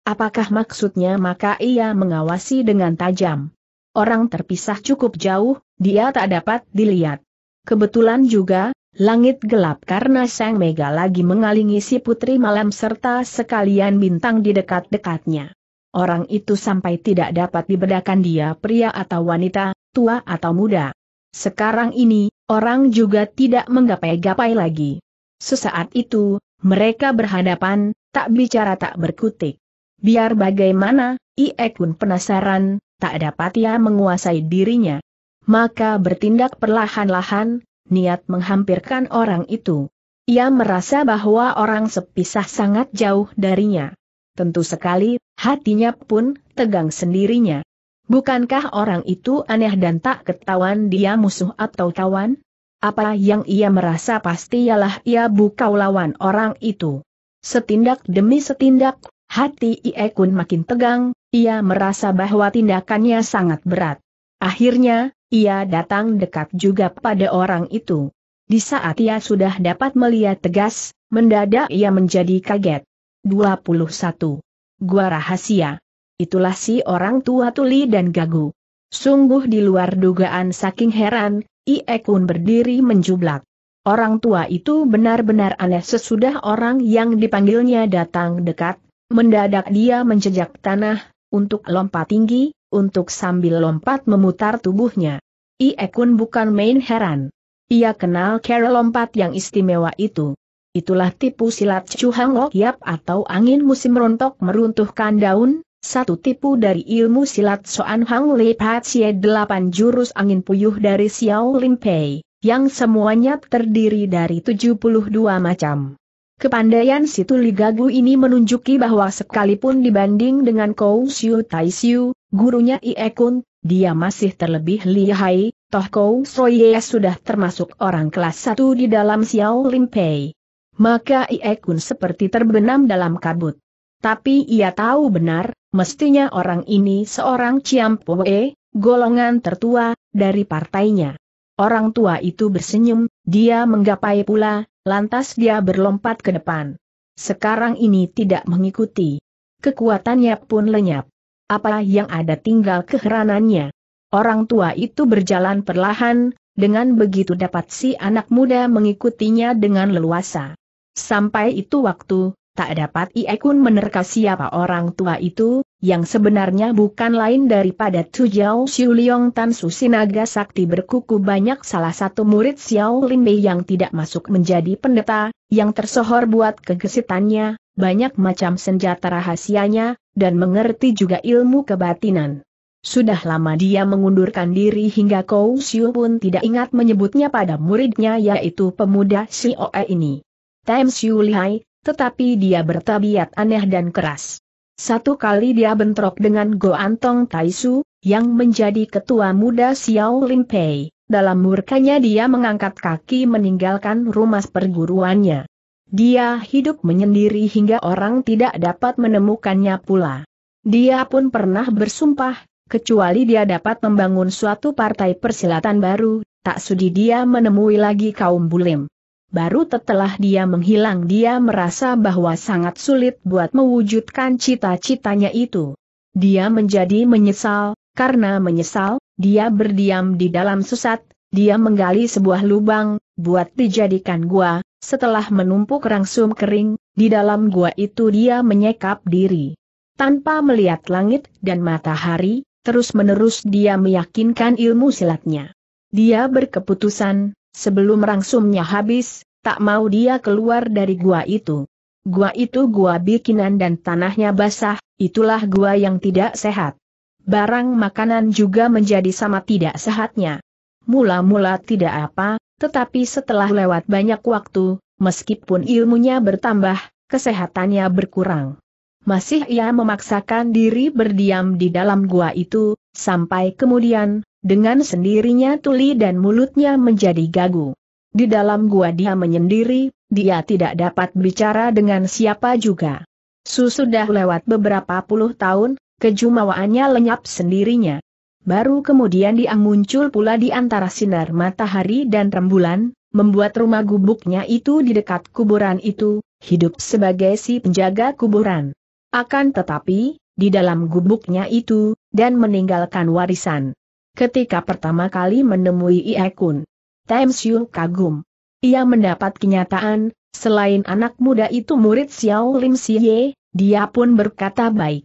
Apakah maksudnya maka ia mengawasi dengan tajam? Orang terpisah cukup jauh, dia tak dapat dilihat. Kebetulan juga, Langit gelap karena Sang Mega lagi mengalingi si putri malam serta sekalian bintang di dekat-dekatnya. Orang itu sampai tidak dapat dibedakan dia pria atau wanita, tua atau muda. Sekarang ini, orang juga tidak menggapai-gapai lagi. Sesaat itu, mereka berhadapan, tak bicara tak berkutik. Biar bagaimana, Ie pun penasaran, tak dapat ia menguasai dirinya. Maka bertindak perlahan-lahan, niat menghampirkan orang itu. Ia merasa bahwa orang sepisah sangat jauh darinya. Tentu sekali, hatinya pun tegang sendirinya. Bukankah orang itu aneh dan tak ketahuan dia musuh atau kawan? Apa yang ia merasa pasti ialah ia bukau lawan orang itu. Setindak demi setindak, hati iekun Kun makin tegang, ia merasa bahwa tindakannya sangat berat. Akhirnya, ia datang dekat juga pada orang itu. Di saat ia sudah dapat melihat tegas, mendadak ia menjadi kaget. 21. Gua Rahasia Itulah si orang tua tuli dan gagu. Sungguh di luar dugaan saking heran, Iekun berdiri menjublak. Orang tua itu benar-benar aneh sesudah orang yang dipanggilnya datang dekat, mendadak dia menjejak tanah, untuk lompat tinggi, untuk sambil lompat memutar tubuhnya. Iekun bukan main heran. Ia kenal cara lompat yang istimewa itu. Itulah tipu silat Chu Hang Yap atau angin musim rontok meruntuhkan daun, satu tipu dari ilmu silat Soan Hang Pat Patsie delapan jurus angin puyuh dari Xiao Lim Pei, yang semuanya terdiri dari 72 macam. Kepandaian Tuli Gagu ini menunjuki bahwa sekalipun dibanding dengan Kou Siu Tai Siu, gurunya Ie Kun, dia masih terlebih lihai, toh Kou Soye sudah termasuk orang kelas satu di dalam Xiao Lim Maka Ie Kun seperti terbenam dalam kabut. Tapi ia tahu benar, mestinya orang ini seorang Poe, golongan tertua, dari partainya. Orang tua itu bersenyum, dia menggapai pula, Lantas dia berlompat ke depan. Sekarang ini tidak mengikuti. Kekuatannya pun lenyap. Apa yang ada tinggal keheranannya. Orang tua itu berjalan perlahan, dengan begitu dapat si anak muda mengikutinya dengan leluasa. Sampai itu waktu, tak dapat Iekun menerka siapa orang tua itu, yang sebenarnya bukan lain daripada Jiao, Xiu Liong Tan Sinaga Sakti berkuku banyak salah satu murid Xiao Lin Bei yang tidak masuk menjadi pendeta, yang tersohor buat kegesitannya, banyak macam senjata rahasianya, dan mengerti juga ilmu kebatinan. Sudah lama dia mengundurkan diri hingga Kou Xiu pun tidak ingat menyebutnya pada muridnya yaitu pemuda Oe ini. Tem Siu Lihai, tetapi dia bertabiat aneh dan keras. Satu kali dia bentrok dengan Go Tai Taisu, yang menjadi ketua muda Xiao Pei. Dalam murkanya dia mengangkat kaki meninggalkan rumah perguruannya. Dia hidup menyendiri hingga orang tidak dapat menemukannya pula. Dia pun pernah bersumpah, kecuali dia dapat membangun suatu partai persilatan baru, tak sudi dia menemui lagi kaum bulim. Baru setelah dia menghilang dia merasa bahwa sangat sulit buat mewujudkan cita-citanya itu. Dia menjadi menyesal, karena menyesal, dia berdiam di dalam susat, dia menggali sebuah lubang, buat dijadikan gua, setelah menumpuk rangsum kering, di dalam gua itu dia menyekap diri. Tanpa melihat langit dan matahari, terus-menerus dia meyakinkan ilmu silatnya. Dia berkeputusan, Sebelum rangsumnya habis, tak mau dia keluar dari gua itu. Gua itu gua bikinan dan tanahnya basah, itulah gua yang tidak sehat. Barang makanan juga menjadi sama tidak sehatnya. Mula-mula tidak apa, tetapi setelah lewat banyak waktu, meskipun ilmunya bertambah, kesehatannya berkurang. Masih ia memaksakan diri berdiam di dalam gua itu, sampai kemudian, dengan sendirinya tuli dan mulutnya menjadi gagu. Di dalam gua dia menyendiri, dia tidak dapat bicara dengan siapa juga. Sudah lewat beberapa puluh tahun, kejumawaannya lenyap sendirinya. Baru kemudian dia muncul pula di antara sinar matahari dan rembulan, membuat rumah gubuknya itu di dekat kuburan itu, hidup sebagai si penjaga kuburan. Akan tetapi, di dalam gubuknya itu, dan meninggalkan warisan ketika pertama kali menemui iekun, Kun. kagum. Ia mendapat kenyataan, selain anak muda itu murid Xiao Lim Siye, dia pun berkata baik.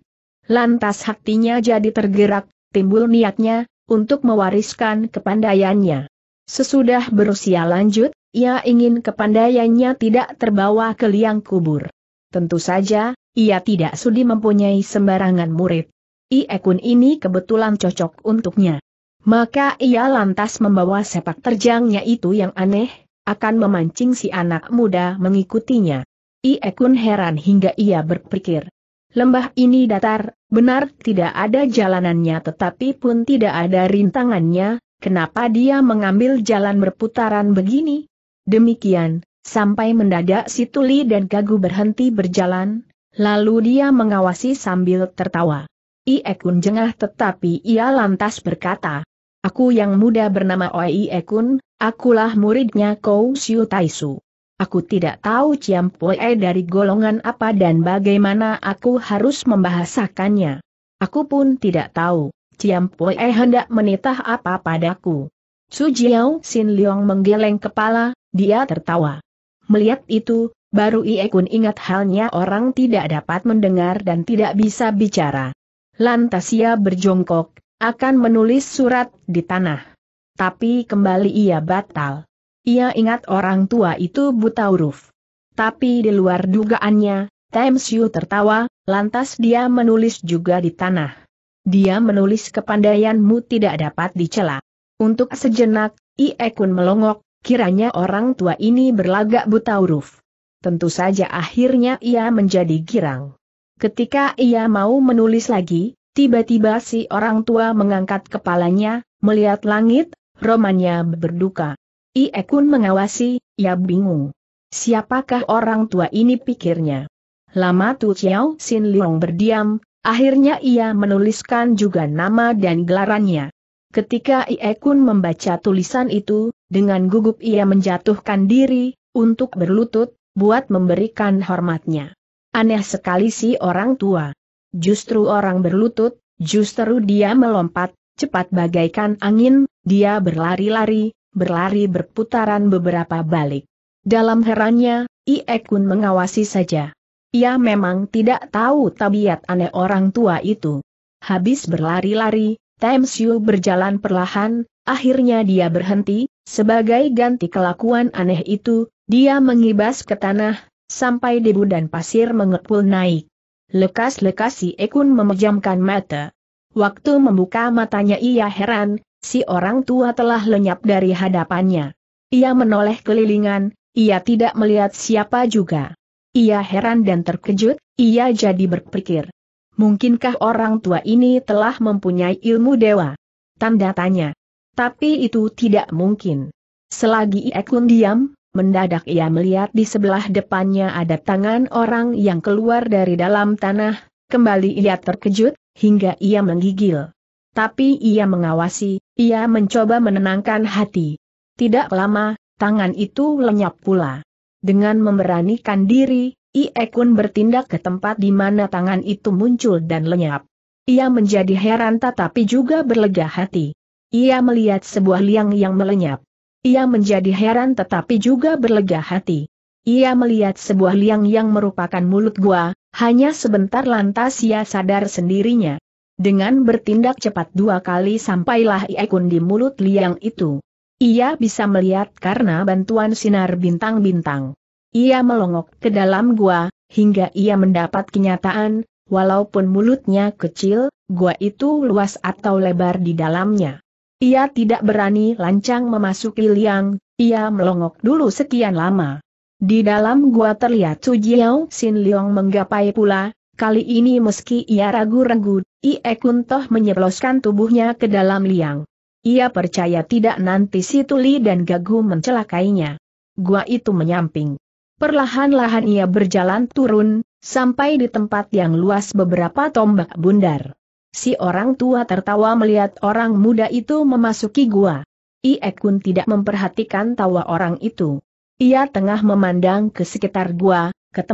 Lantas hatinya jadi tergerak, timbul niatnya, untuk mewariskan kepandaiannya. Sesudah berusia lanjut, ia ingin kepandaiannya tidak terbawa ke liang kubur. Tentu saja, ia tidak sudi mempunyai sembarangan murid. Iekun ini kebetulan cocok untuknya. Maka ia lantas membawa sepak terjangnya itu yang aneh, akan memancing si anak muda mengikutinya. Iekun heran hingga ia berpikir. Lembah ini datar, benar tidak ada jalanannya tetapi pun tidak ada rintangannya, kenapa dia mengambil jalan berputaran begini? Demikian, sampai mendadak si Tuli dan Gagu berhenti berjalan, lalu dia mengawasi sambil tertawa. Iekun jengah tetapi ia lantas berkata, Aku yang muda bernama Oi Ekun, akulah muridnya Kou Siu Taisu. Aku tidak tahu Ciam Poe dari golongan apa dan bagaimana aku harus membahasakannya. Aku pun tidak tahu, Ciam Poe hendak menitah apa padaku. Su Jiao Sin Leong menggeleng kepala, dia tertawa. Melihat itu, baru Ie Kun ingat halnya orang tidak dapat mendengar dan tidak bisa bicara. Lantas ia berjongkok, akan menulis surat di tanah. Tapi kembali ia batal. Ia ingat orang tua itu buta huruf. Tapi di luar dugaannya, Temsiu tertawa, lantas dia menulis juga di tanah. Dia menulis kepandaianmu tidak dapat dicela. Untuk sejenak, Iekun melongok, kiranya orang tua ini berlagak buta huruf. Tentu saja akhirnya ia menjadi girang. Ketika ia mau menulis lagi, Tiba-tiba si orang tua mengangkat kepalanya, melihat langit, romannya berduka. Iekun mengawasi, ia bingung. Siapakah orang tua ini pikirnya? Lama Tu Chiao Sin Leong berdiam, akhirnya ia menuliskan juga nama dan gelarannya. Ketika Iekun membaca tulisan itu, dengan gugup ia menjatuhkan diri, untuk berlutut, buat memberikan hormatnya. Aneh sekali si orang tua. Justru orang berlutut, justru dia melompat, cepat bagaikan angin, dia berlari-lari, berlari berputaran beberapa balik. Dalam herannya, iekun mengawasi saja. Ia memang tidak tahu tabiat aneh orang tua itu. Habis berlari-lari, Tam berjalan perlahan, akhirnya dia berhenti, sebagai ganti kelakuan aneh itu, dia mengibas ke tanah, sampai debu dan pasir mengepul naik. Lekas-lekas si Ekun memejamkan mata. Waktu membuka matanya ia heran, si orang tua telah lenyap dari hadapannya. Ia menoleh kelilingan, ia tidak melihat siapa juga. Ia heran dan terkejut, ia jadi berpikir. Mungkinkah orang tua ini telah mempunyai ilmu dewa? Tanda tanya. Tapi itu tidak mungkin. Selagi Ekun diam, Mendadak ia melihat di sebelah depannya ada tangan orang yang keluar dari dalam tanah, kembali ia terkejut, hingga ia menggigil. Tapi ia mengawasi, ia mencoba menenangkan hati. Tidak lama, tangan itu lenyap pula. Dengan memberanikan diri, Ie Kun bertindak ke tempat di mana tangan itu muncul dan lenyap. Ia menjadi heran tetapi juga berlega hati. Ia melihat sebuah liang yang melenyap. Ia menjadi heran tetapi juga berlega hati. Ia melihat sebuah liang yang merupakan mulut gua, hanya sebentar lantas ia sadar sendirinya. Dengan bertindak cepat dua kali sampailah Iekun di mulut liang itu. Ia bisa melihat karena bantuan sinar bintang-bintang. Ia melongok ke dalam gua, hingga ia mendapat kenyataan, walaupun mulutnya kecil, gua itu luas atau lebar di dalamnya. Ia tidak berani lancang memasuki liang, ia melongok dulu sekian lama. Di dalam gua terlihat Su Jiao Sin Leong menggapai pula, kali ini meski ia ragu-ragu, Ie Toh menyebloskan tubuhnya ke dalam liang. Ia percaya tidak nanti si Tuli dan Gagu mencelakainya. Gua itu menyamping. Perlahan-lahan ia berjalan turun, sampai di tempat yang luas beberapa tombak bundar. Si orang tua tertawa melihat orang muda itu memasuki gua. Iekun Kun tidak memperhatikan tawa orang itu. Ia tengah memandang ke sekitar gua, ke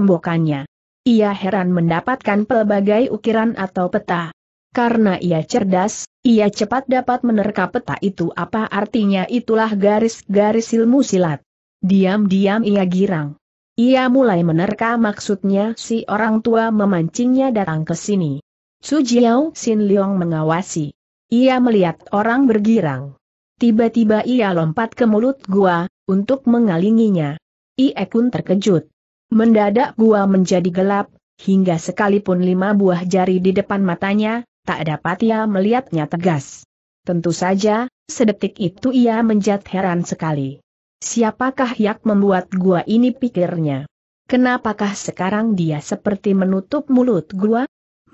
Ia heran mendapatkan pelbagai ukiran atau peta. Karena ia cerdas, ia cepat dapat menerka peta itu apa artinya itulah garis-garis ilmu silat. Diam-diam ia girang. Ia mulai menerka maksudnya si orang tua memancingnya datang ke sini. Su Jiao Sin Leong mengawasi. Ia melihat orang bergirang. Tiba-tiba ia lompat ke mulut gua, untuk mengalinginya. Ie kun terkejut. Mendadak gua menjadi gelap, hingga sekalipun lima buah jari di depan matanya, tak dapat ia melihatnya tegas. Tentu saja, sedetik itu ia menjat heran sekali. Siapakah yang membuat gua ini pikirnya? Kenapakah sekarang dia seperti menutup mulut gua?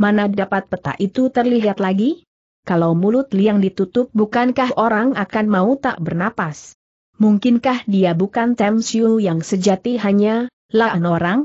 mana dapat peta itu terlihat lagi? Kalau mulut liang ditutup bukankah orang akan mau tak bernapas? Mungkinkah dia bukan Temsiu yang sejati hanya, laan orang?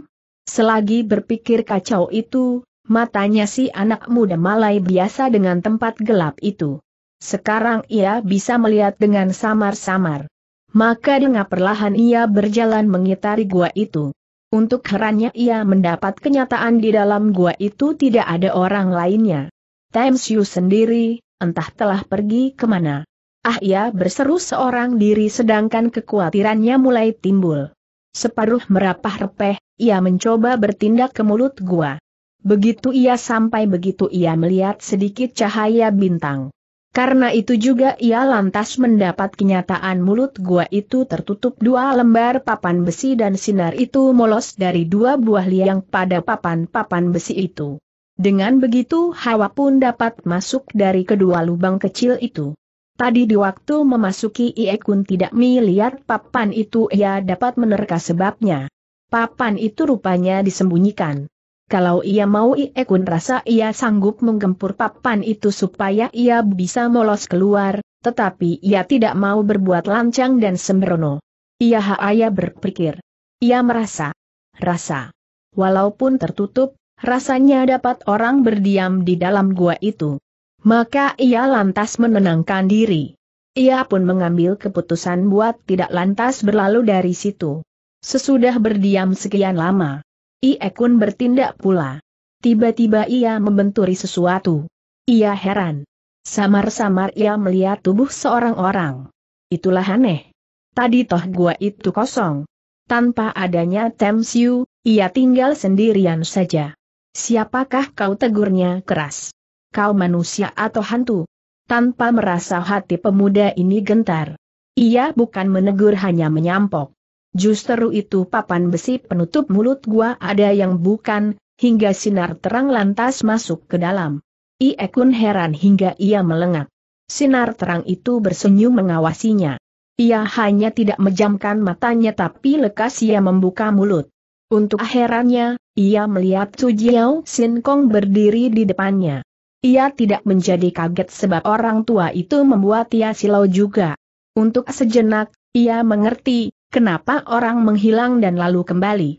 Selagi berpikir kacau itu, matanya si anak muda malai biasa dengan tempat gelap itu. Sekarang ia bisa melihat dengan samar-samar. Maka dengan perlahan ia berjalan mengitari gua itu. Untuk herannya ia mendapat kenyataan di dalam gua itu tidak ada orang lainnya. Times Temsiu sendiri, entah telah pergi kemana. Ah ia berseru seorang diri sedangkan kekhawatirannya mulai timbul. Separuh merapah repeh, ia mencoba bertindak ke mulut gua. Begitu ia sampai begitu ia melihat sedikit cahaya bintang. Karena itu juga ia lantas mendapat kenyataan mulut gua itu tertutup dua lembar papan besi dan sinar itu molos dari dua buah liang pada papan-papan besi itu. Dengan begitu hawa pun dapat masuk dari kedua lubang kecil itu. Tadi di waktu memasuki Iekun tidak melihat papan itu ia dapat menerka sebabnya. Papan itu rupanya disembunyikan. Kalau ia mau Iekun rasa ia sanggup menggempur papan itu supaya ia bisa molos keluar, tetapi ia tidak mau berbuat lancang dan sembrono. Ia haaya berpikir. Ia merasa. Rasa. Walaupun tertutup, rasanya dapat orang berdiam di dalam gua itu. Maka ia lantas menenangkan diri. Ia pun mengambil keputusan buat tidak lantas berlalu dari situ. Sesudah berdiam sekian lama, Ie bertindak pula. Tiba-tiba ia membenturi sesuatu. Ia heran. Samar-samar ia melihat tubuh seorang orang. Itulah aneh. Tadi toh gua itu kosong. Tanpa adanya Temsiu, ia tinggal sendirian saja. Siapakah kau tegurnya keras? Kau manusia atau hantu? Tanpa merasa hati pemuda ini gentar. Ia bukan menegur hanya menyampok. Justru itu papan besi penutup mulut gua ada yang bukan, hingga sinar terang lantas masuk ke dalam. Iekun heran hingga ia melengak. Sinar terang itu bersenyum mengawasinya. Ia hanya tidak menjamkan matanya tapi lekas ia membuka mulut. Untuk herannya, ia melihat Su Jiao Sin Kong berdiri di depannya. Ia tidak menjadi kaget sebab orang tua itu membuat ia silau juga. Untuk sejenak, ia mengerti, kenapa orang menghilang dan lalu kembali?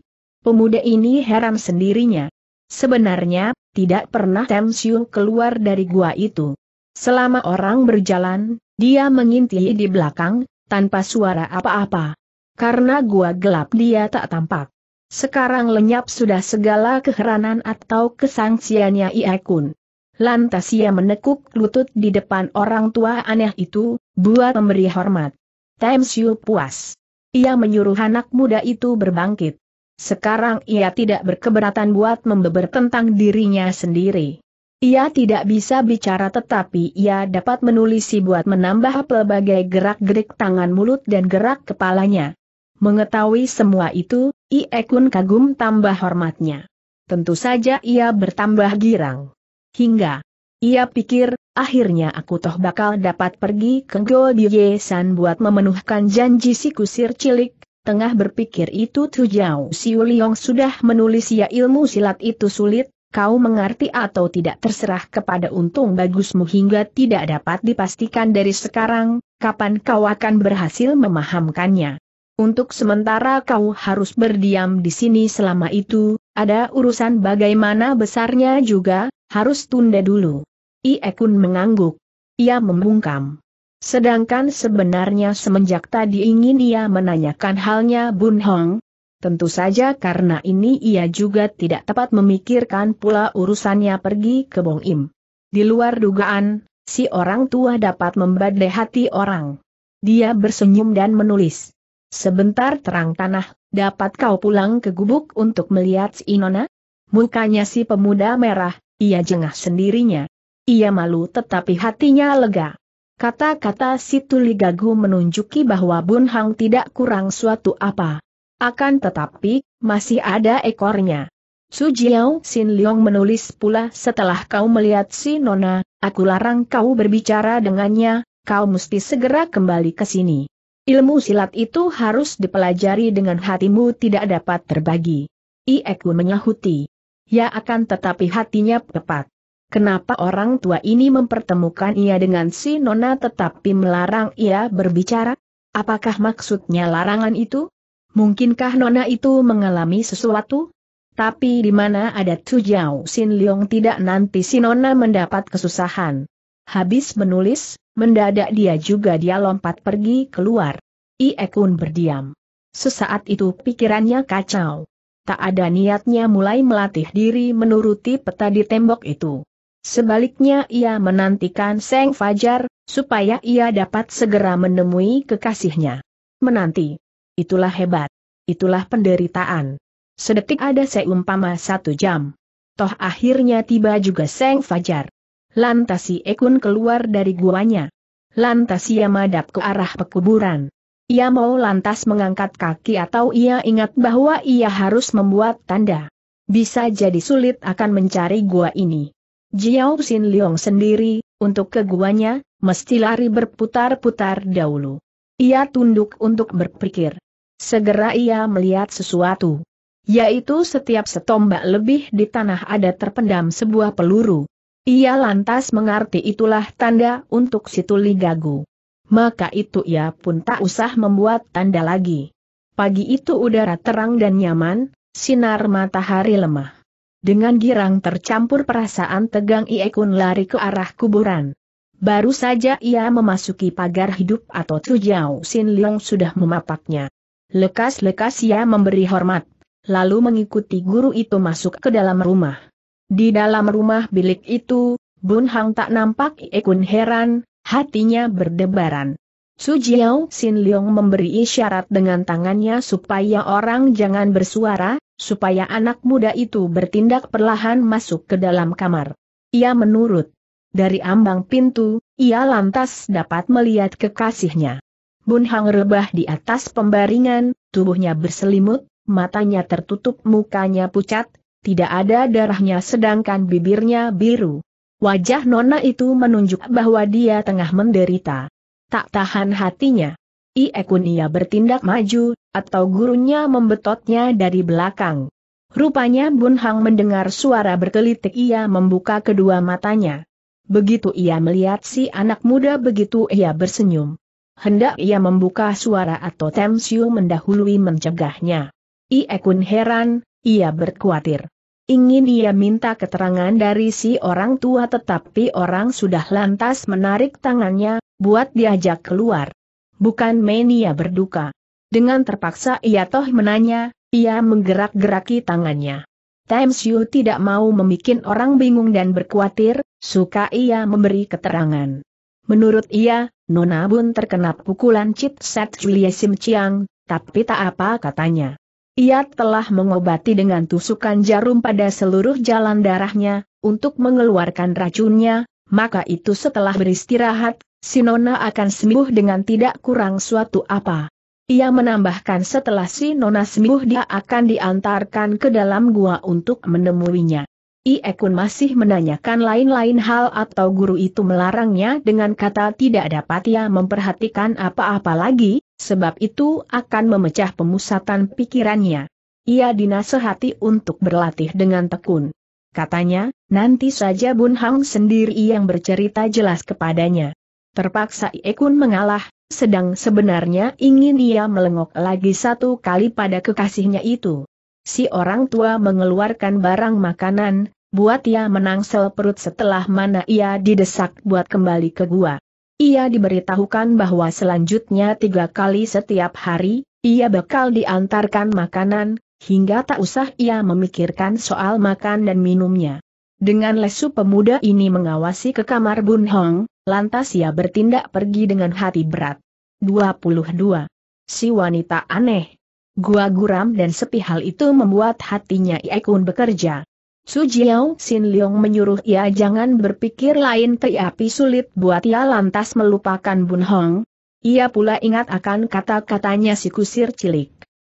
Pemuda ini heran sendirinya. Sebenarnya, tidak pernah Temsiu keluar dari gua itu. Selama orang berjalan, dia mengintai di belakang, tanpa suara apa-apa. Karena gua gelap dia tak tampak. Sekarang lenyap sudah segala keheranan atau kesangsiannya Iekun. Lantas ia menekuk lutut di depan orang tua aneh itu, buat memberi hormat. Temsiu puas. Ia menyuruh anak muda itu berbangkit. Sekarang ia tidak berkeberatan buat membeber tentang dirinya sendiri. Ia tidak bisa bicara tetapi ia dapat menulisi buat menambah pelbagai gerak-gerik tangan mulut dan gerak kepalanya. Mengetahui semua itu, Iekun kagum tambah hormatnya. Tentu saja ia bertambah girang. Hingga ia pikir, akhirnya aku toh bakal dapat pergi ke Goldie San buat memenuhkan janji si kusir cilik, tengah berpikir itu Tujau si Uliong sudah menulis ya ilmu silat itu sulit, kau mengerti atau tidak terserah kepada untung bagusmu hingga tidak dapat dipastikan dari sekarang, kapan kau akan berhasil memahamkannya. Untuk sementara kau harus berdiam di sini selama itu, ada urusan bagaimana besarnya juga, harus tunda dulu. Iekun mengangguk. Ia membungkam. Sedangkan sebenarnya semenjak tadi ingin ia menanyakan halnya Bun Hong, Tentu saja karena ini ia juga tidak tepat memikirkan pula urusannya pergi ke Bong Im. Di luar dugaan, si orang tua dapat membadai hati orang. Dia bersenyum dan menulis. Sebentar terang tanah, dapat kau pulang ke gubuk untuk melihat si Inona? Mukanya si pemuda merah, ia jengah sendirinya. Ia malu tetapi hatinya lega. Kata-kata si Tuli Gagu menunjuki bahwa Bun Hang tidak kurang suatu apa. Akan tetapi, masih ada ekornya. Su Jiao Sin Leong menulis pula setelah kau melihat si Nona, aku larang kau berbicara dengannya, kau mesti segera kembali ke sini. Ilmu silat itu harus dipelajari dengan hatimu tidak dapat terbagi. Ieku menyahuti. Ya akan tetapi hatinya tepat. Kenapa orang tua ini mempertemukan ia dengan si Nona tetapi melarang ia berbicara? Apakah maksudnya larangan itu? Mungkinkah Nona itu mengalami sesuatu? Tapi di mana ada Tujau Sin Leong tidak nanti si Nona mendapat kesusahan. Habis menulis, mendadak dia juga dia lompat pergi keluar. Iekun berdiam. Sesaat itu pikirannya kacau. Tak ada niatnya mulai melatih diri menuruti peta di tembok itu. Sebaliknya ia menantikan Seng Fajar, supaya ia dapat segera menemui kekasihnya. Menanti. Itulah hebat. Itulah penderitaan. Sedetik ada seumpama satu jam. Toh akhirnya tiba juga Seng Fajar. Lantas si Ekun keluar dari guanya. Lantas ia madap ke arah pekuburan. Ia mau lantas mengangkat kaki atau ia ingat bahwa ia harus membuat tanda. Bisa jadi sulit akan mencari gua ini. Jiao Xin Leong sendiri, untuk ke guanya, mesti lari berputar-putar dahulu. Ia tunduk untuk berpikir. Segera ia melihat sesuatu. Yaitu setiap setombak lebih di tanah ada terpendam sebuah peluru. Ia lantas mengerti itulah tanda untuk Situli Gagu. Maka itu ia pun tak usah membuat tanda lagi. Pagi itu udara terang dan nyaman, sinar matahari lemah. Dengan girang tercampur perasaan tegang ia Iekun lari ke arah kuburan. Baru saja ia memasuki pagar hidup atau Tujau Sin Leong sudah memapaknya. Lekas-lekas ia memberi hormat, lalu mengikuti guru itu masuk ke dalam rumah. Di dalam rumah bilik itu, Bun Hang tak nampak Ie heran, hatinya berdebaran. Su Jiao Sin Leong memberi isyarat dengan tangannya supaya orang jangan bersuara, supaya anak muda itu bertindak perlahan masuk ke dalam kamar. Ia menurut. Dari ambang pintu, ia lantas dapat melihat kekasihnya. Bun Hang rebah di atas pembaringan, tubuhnya berselimut, matanya tertutup mukanya pucat, tidak ada darahnya sedangkan bibirnya biru. Wajah Nona itu menunjuk bahwa dia tengah menderita. Tak tahan hatinya. ia bertindak maju, atau gurunya membetotnya dari belakang. Rupanya Bun Hang mendengar suara berkelitik ia membuka kedua matanya. Begitu ia melihat si anak muda begitu ia bersenyum. Hendak ia membuka suara atau Temsiu mendahului mencegahnya. Iekun heran, ia berkhawatir. Ingin ia minta keterangan dari si orang tua tetapi orang sudah lantas menarik tangannya, buat diajak keluar. Bukan main ia berduka. Dengan terpaksa ia toh menanya, ia menggerak-geraki tangannya. Times Yu tidak mau membuat orang bingung dan berkhawatir, suka ia memberi keterangan. Menurut ia, Nona Bun terkena pukulan chipset Julia Sim Chiang, tapi tak apa katanya. Ia telah mengobati dengan tusukan jarum pada seluruh jalan darahnya, untuk mengeluarkan racunnya, maka itu setelah beristirahat, si Nona akan sembuh dengan tidak kurang suatu apa. Ia menambahkan setelah si Nona sembuh dia akan diantarkan ke dalam gua untuk menemuinya. Iekun masih menanyakan lain-lain hal atau guru itu melarangnya dengan kata tidak dapat ia memperhatikan apa-apa lagi, sebab itu akan memecah pemusatan pikirannya. Ia dinasehati untuk berlatih dengan tekun. Katanya, nanti saja Bun Hang sendiri yang bercerita jelas kepadanya. Terpaksa Ekun mengalah, sedang sebenarnya ingin ia melengok lagi satu kali pada kekasihnya itu. Si orang tua mengeluarkan barang makanan, buat ia menangsel perut setelah mana ia didesak buat kembali ke gua. Ia diberitahukan bahwa selanjutnya tiga kali setiap hari, ia bakal diantarkan makanan, hingga tak usah ia memikirkan soal makan dan minumnya. Dengan lesu pemuda ini mengawasi ke kamar Bun Hong, lantas ia bertindak pergi dengan hati berat. 22. Si wanita aneh. Gua guram dan sepi hal itu membuat hatinya Iekun bekerja. Su Jiao Sin Leong menyuruh ia jangan berpikir lain tapi sulit buat ia lantas melupakan Bun Hong. Ia pula ingat akan kata-katanya si kusir cilik.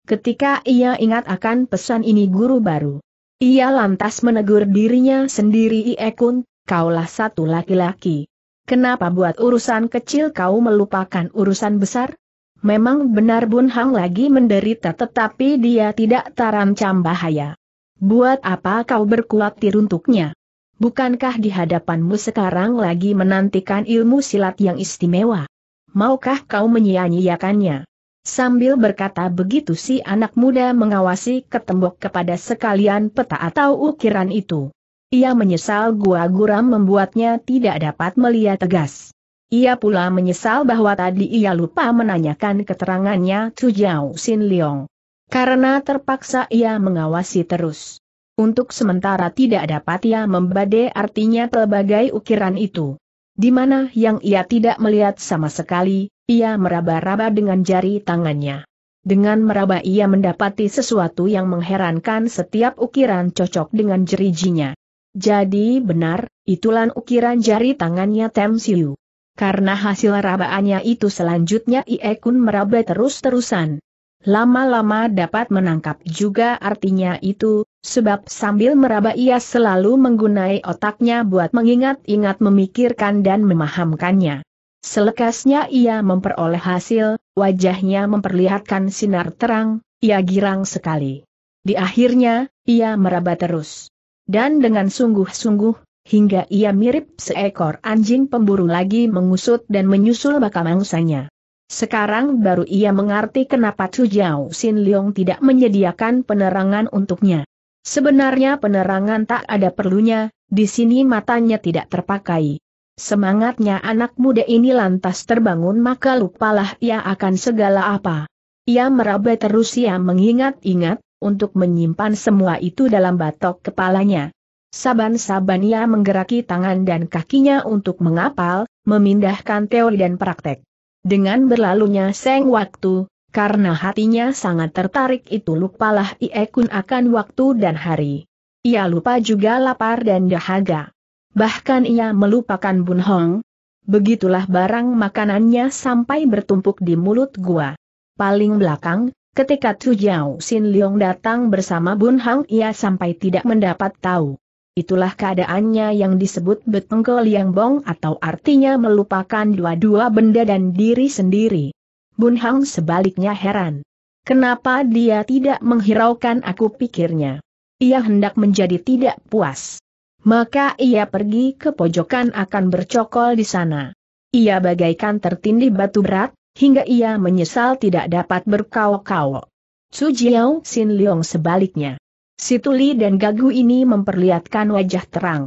Ketika ia ingat akan pesan ini guru baru. Ia lantas menegur dirinya sendiri Iekun, kaulah satu laki-laki. Kenapa buat urusan kecil kau melupakan urusan besar? Memang benar Bun Hang lagi menderita tetapi dia tidak terancam bahaya. Buat apa kau berkuatir untuknya? Bukankah di hadapanmu sekarang lagi menantikan ilmu silat yang istimewa? Maukah kau menyia-nyiakannya? Sambil berkata begitu si anak muda mengawasi ketembok kepada sekalian peta atau ukiran itu. Ia menyesal gua guram membuatnya tidak dapat melihat tegas. Ia pula menyesal bahwa tadi ia lupa menanyakan keterangannya Tujau Sin Leong. Karena terpaksa ia mengawasi terus. Untuk sementara tidak dapat ia membade artinya pelbagai ukiran itu. Di mana yang ia tidak melihat sama sekali, ia meraba-raba dengan jari tangannya. Dengan meraba ia mendapati sesuatu yang mengherankan setiap ukiran cocok dengan jerijinya. Jadi benar, itulah ukiran jari tangannya Tem Siu. Karena hasil rabaannya itu selanjutnya Ie Kun meraba terus-terusan lama-lama dapat menangkap juga artinya itu, sebab sambil meraba ia selalu menggunai otaknya buat mengingat-ingat memikirkan dan memahamkannya. Selekasnya ia memperoleh hasil, wajahnya memperlihatkan sinar terang, ia girang sekali. Di akhirnya, ia meraba terus. Dan dengan sungguh-sungguh, hingga ia mirip seekor anjing pemburu lagi mengusut dan menyusul bakal mangsanya. Sekarang baru ia mengerti kenapa Chu Jiao Sin Leong tidak menyediakan penerangan untuknya. Sebenarnya penerangan tak ada perlunya, di sini matanya tidak terpakai. Semangatnya anak muda ini lantas terbangun maka lupalah ia akan segala apa. Ia meraba terus ia mengingat-ingat, untuk menyimpan semua itu dalam batok kepalanya. Saban-saban ia menggeraki tangan dan kakinya untuk mengapal, memindahkan teori dan praktek. Dengan berlalunya seng waktu, karena hatinya sangat tertarik itu lupalah Iekun akan waktu dan hari. Ia lupa juga lapar dan dahaga. Bahkan ia melupakan Bun Hong. Begitulah barang makanannya sampai bertumpuk di mulut gua. Paling belakang, ketika Tu Jiao Sin Leong datang bersama Bun Hong ia sampai tidak mendapat tahu itulah keadaannya yang disebut betenggo yang bong atau artinya melupakan dua-dua benda dan diri sendiri. Bun Hang sebaliknya heran. Kenapa dia tidak menghiraukan aku pikirnya? Ia hendak menjadi tidak puas. Maka ia pergi ke pojokan akan bercokol di sana. Ia bagaikan tertindih batu berat, hingga ia menyesal tidak dapat berkau-kau. Su Jiao Sin Leong sebaliknya. Si tuli dan gagu ini memperlihatkan wajah terang.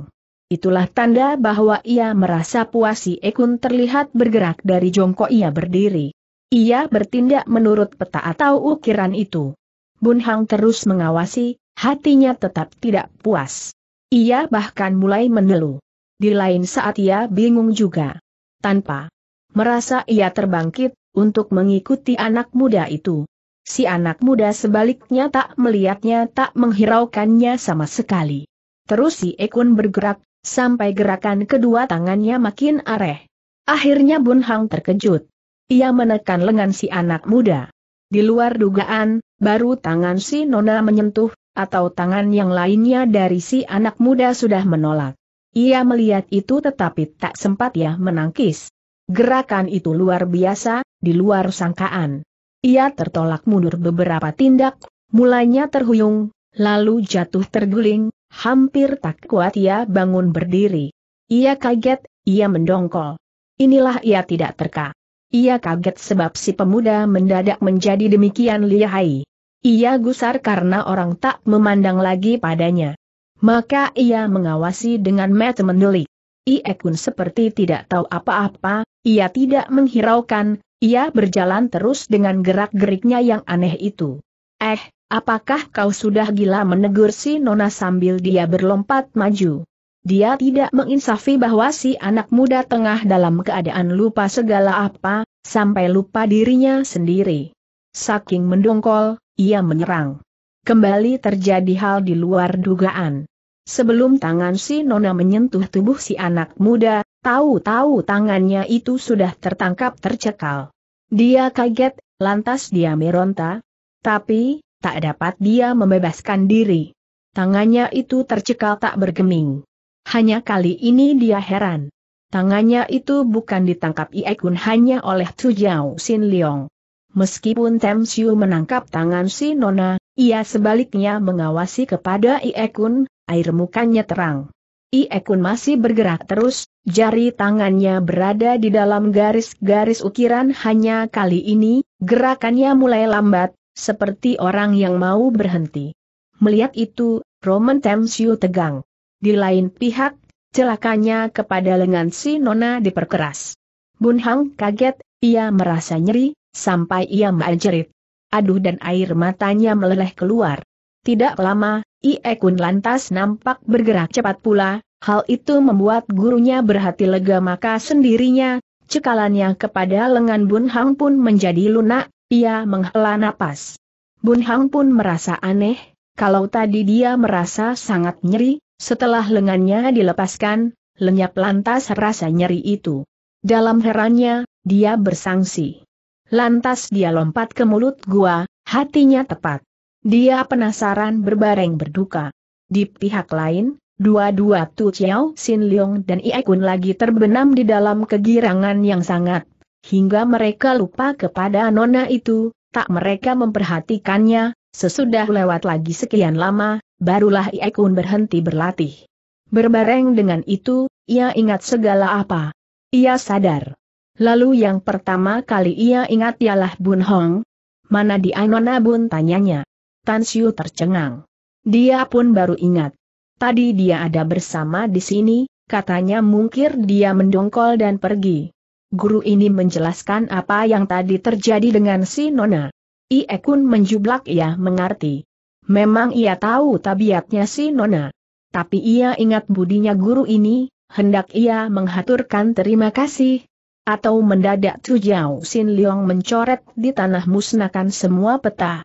Itulah tanda bahwa ia merasa puas si Ekun terlihat bergerak dari jongkok ia berdiri. Ia bertindak menurut peta atau ukiran itu. Bun Hang terus mengawasi, hatinya tetap tidak puas. Ia bahkan mulai menelu. Di lain saat ia bingung juga. Tanpa merasa ia terbangkit, untuk mengikuti anak muda itu. Si anak muda sebaliknya tak melihatnya tak menghiraukannya sama sekali. Terus si Ekun bergerak, sampai gerakan kedua tangannya makin areh. Akhirnya Bun Hang terkejut. Ia menekan lengan si anak muda. Di luar dugaan, baru tangan si Nona menyentuh, atau tangan yang lainnya dari si anak muda sudah menolak. Ia melihat itu tetapi tak sempat ya menangkis. Gerakan itu luar biasa, di luar sangkaan. Ia tertolak mundur beberapa tindak, mulanya terhuyung, lalu jatuh terguling, hampir tak kuat ia bangun berdiri. Ia kaget, ia mendongkol. Inilah ia tidak terka. Ia kaget sebab si pemuda mendadak menjadi demikian lihai. Ia gusar karena orang tak memandang lagi padanya. Maka ia mengawasi dengan mata mendelik. Iekun seperti tidak tahu apa-apa, ia tidak menghiraukan, ia berjalan terus dengan gerak-geriknya yang aneh itu. Eh, apakah kau sudah gila menegur si Nona sambil dia berlompat maju? Dia tidak menginsafi bahwa si anak muda tengah dalam keadaan lupa segala apa, sampai lupa dirinya sendiri. Saking mendongkol, ia menyerang. Kembali terjadi hal di luar dugaan sebelum tangan si Nona menyentuh tubuh si anak muda, tahu-tahu tangannya itu sudah tertangkap tercekal. Dia kaget, lantas dia meronta. Tapi, tak dapat dia membebaskan diri. Tangannya itu tercekal tak bergeming. Hanya kali ini dia heran. Tangannya itu bukan ditangkap Iekun hanya oleh Jiao Sin Leong. Meskipun Tem menangkap tangan si Nona, ia sebaliknya mengawasi kepada Iekun, air mukanya terang. Iekun masih bergerak terus, jari tangannya berada di dalam garis-garis ukiran hanya kali ini, gerakannya mulai lambat, seperti orang yang mau berhenti. Melihat itu, Roman Temsiu tegang. Di lain pihak, celakanya kepada lengan si Nona diperkeras. Bun Hang kaget, ia merasa nyeri, sampai ia menjerit. Aduh dan air matanya meleleh keluar. Tidak lama, Ie Kun lantas nampak bergerak cepat pula, hal itu membuat gurunya berhati lega maka sendirinya, cekalannya kepada lengan Bun Hang pun menjadi lunak, ia menghela napas. Bun Hang pun merasa aneh, kalau tadi dia merasa sangat nyeri, setelah lengannya dilepaskan, lenyap lantas rasa nyeri itu. Dalam herannya, dia bersangsi. Lantas dia lompat ke mulut gua, hatinya tepat. Dia penasaran berbareng berduka. Di pihak lain, dua-dua Tu Chiao Sin Leong dan Ie Kun lagi terbenam di dalam kegirangan yang sangat, hingga mereka lupa kepada nona itu, tak mereka memperhatikannya, sesudah lewat lagi sekian lama, barulah Ie Kun berhenti berlatih. Berbareng dengan itu, ia ingat segala apa. Ia sadar. Lalu yang pertama kali ia ingat ialah Bun Hong. Mana di Anona Bun tanyanya. Tan Xiu tercengang. Dia pun baru ingat. Tadi dia ada bersama di sini, katanya mungkir dia mendongkol dan pergi. Guru ini menjelaskan apa yang tadi terjadi dengan si Nona. Ie Kun menjublak ia mengerti. Memang ia tahu tabiatnya si Nona. Tapi ia ingat budinya guru ini, hendak ia menghaturkan terima kasih. Atau mendadak tujau Sin Leong mencoret di tanah musnahkan semua peta.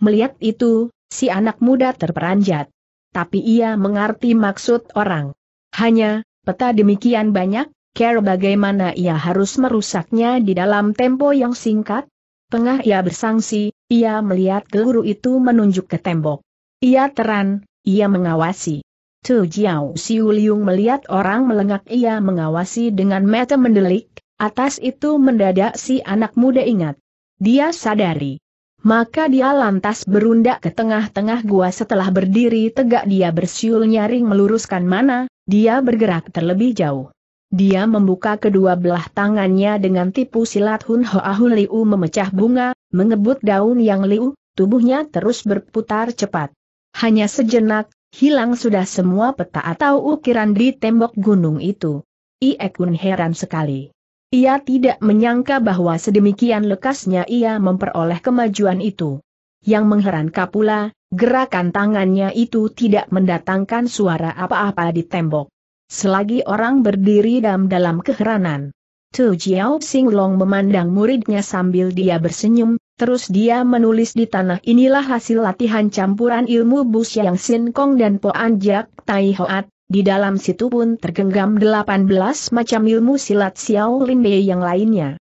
Melihat itu, si anak muda terperanjat. Tapi ia mengerti maksud orang. Hanya, peta demikian banyak, care bagaimana ia harus merusaknya di dalam tempo yang singkat? Tengah ia bersangsi, ia melihat guru itu menunjuk ke tembok. Ia teran, ia mengawasi. Tu Jiao Siu Liung melihat orang melengak ia mengawasi dengan mata mendelik, atas itu mendadak si anak muda ingat. Dia sadari, maka dia lantas berundak ke tengah-tengah gua setelah berdiri tegak dia bersiul nyaring meluruskan mana, dia bergerak terlebih jauh. Dia membuka kedua belah tangannya dengan tipu silat Hun Hoa Hun Liu memecah bunga, mengebut daun yang liu, tubuhnya terus berputar cepat. Hanya sejenak, hilang sudah semua peta atau ukiran di tembok gunung itu. Iekun heran sekali. Ia tidak menyangka bahwa sedemikian lekasnya ia memperoleh kemajuan itu. Yang mengherankan pula, gerakan tangannya itu tidak mendatangkan suara apa-apa di tembok. Selagi orang berdiri dalam dalam keheranan. Tu Jiao Sing Long memandang muridnya sambil dia bersenyum, terus dia menulis di tanah inilah hasil latihan campuran ilmu Bu Xiang Sin Kong dan Po Anjak Tai Hoat, di dalam situ pun tergenggam 18 macam ilmu silat Lin Bei yang lainnya.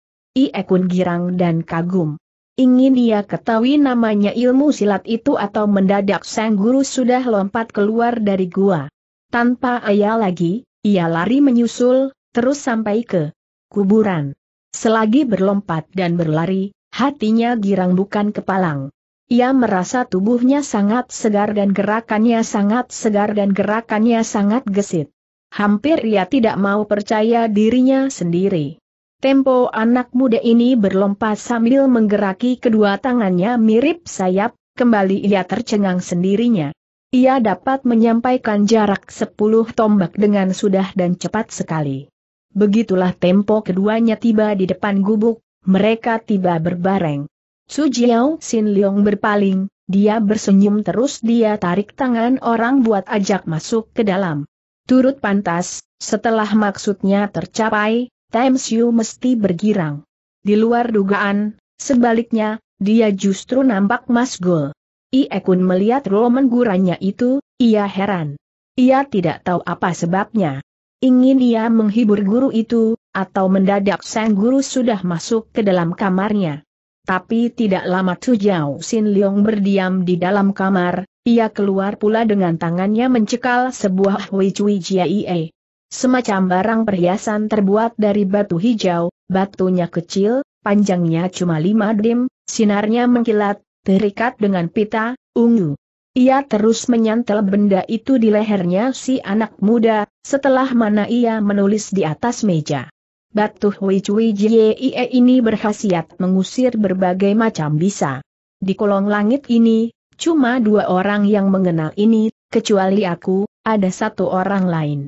kun girang dan kagum. Ingin dia ketahui namanya ilmu silat itu atau mendadak sang guru sudah lompat keluar dari gua. Tanpa ayah lagi, ia lari menyusul, terus sampai ke kuburan. Selagi berlompat dan berlari, hatinya girang bukan kepalang. Ia merasa tubuhnya sangat segar dan gerakannya sangat segar dan gerakannya sangat gesit. Hampir ia tidak mau percaya dirinya sendiri. Tempo anak muda ini berlompat sambil menggeraki kedua tangannya mirip sayap, kembali ia tercengang sendirinya. Ia dapat menyampaikan jarak sepuluh tombak dengan sudah dan cepat sekali. Begitulah tempo keduanya tiba di depan gubuk, mereka tiba berbareng. Su Jiao Sin Leong berpaling, dia bersenyum terus dia tarik tangan orang buat ajak masuk ke dalam. Turut pantas, setelah maksudnya tercapai, Time mesti bergirang. Di luar dugaan, sebaliknya, dia justru nampak Mas Gol. Ie Kun melihat Roman gurannya itu, ia heran. Ia tidak tahu apa sebabnya. Ingin ia menghibur guru itu, atau mendadak sang guru sudah masuk ke dalam kamarnya. Tapi tidak lama tujuh, Sin Leong berdiam di dalam kamar, ia keluar pula dengan tangannya mencekal sebuah Hui Cui Jiaie. Semacam barang perhiasan terbuat dari batu hijau, batunya kecil, panjangnya cuma lima dim, sinarnya mengkilat, terikat dengan pita, ungu. Ia terus menyantel benda itu di lehernya si anak muda, setelah mana ia menulis di atas meja. Batu Hui Cui Jie ini berkhasiat mengusir berbagai macam bisa. Di kolong langit ini, cuma dua orang yang mengenal ini, kecuali aku, ada satu orang lain.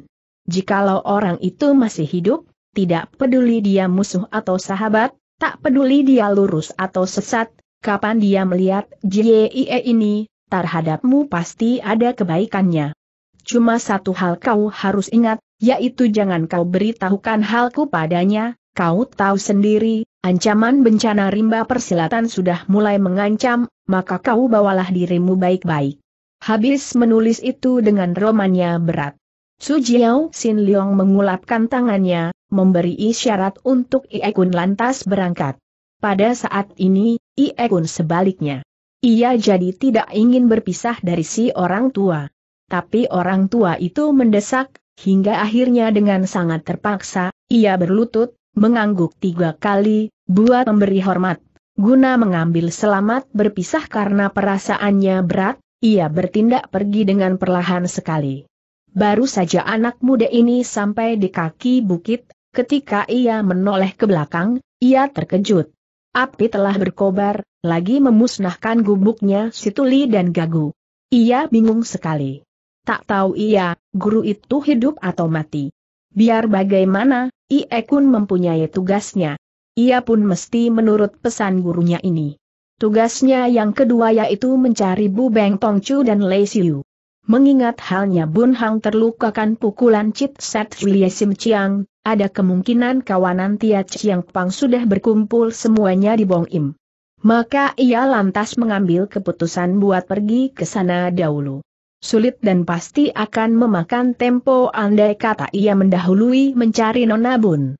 Jikalau orang itu masih hidup, tidak peduli dia musuh atau sahabat, tak peduli dia lurus atau sesat, kapan dia melihat Jie ini, terhadapmu pasti ada kebaikannya. Cuma satu hal kau harus ingat, yaitu jangan kau beritahukan halku padanya, kau tahu sendiri, ancaman bencana rimba persilatan sudah mulai mengancam, maka kau bawalah dirimu baik-baik. Habis menulis itu dengan romannya berat. Su Jiao Sin Leong mengulapkan tangannya, memberi isyarat untuk Ie Kun lantas berangkat. Pada saat ini, Ie Kun sebaliknya. Ia jadi tidak ingin berpisah dari si orang tua. Tapi orang tua itu mendesak, hingga akhirnya dengan sangat terpaksa, ia berlutut, mengangguk tiga kali, buat memberi hormat. Guna mengambil selamat berpisah karena perasaannya berat, ia bertindak pergi dengan perlahan sekali. Baru saja anak muda ini sampai di kaki bukit, ketika ia menoleh ke belakang, ia terkejut. Api telah berkobar, lagi memusnahkan gubuknya Situli dan Gagu. Ia bingung sekali tak tahu ia, guru itu hidup atau mati. Biar bagaimana, Ie Kun mempunyai tugasnya. Ia pun mesti menurut pesan gurunya ini. Tugasnya yang kedua yaitu mencari Bu Beng Tong Tongcu dan Lei Siu. Mengingat halnya Bun Hang terlukakan pukulan Chit Set Lie Sim Chiang, ada kemungkinan kawanan Tia Chiang Pang sudah berkumpul semuanya di Bong Im. Maka ia lantas mengambil keputusan buat pergi ke sana dahulu sulit dan pasti akan memakan tempo andai kata ia mendahului mencari Nona Bun.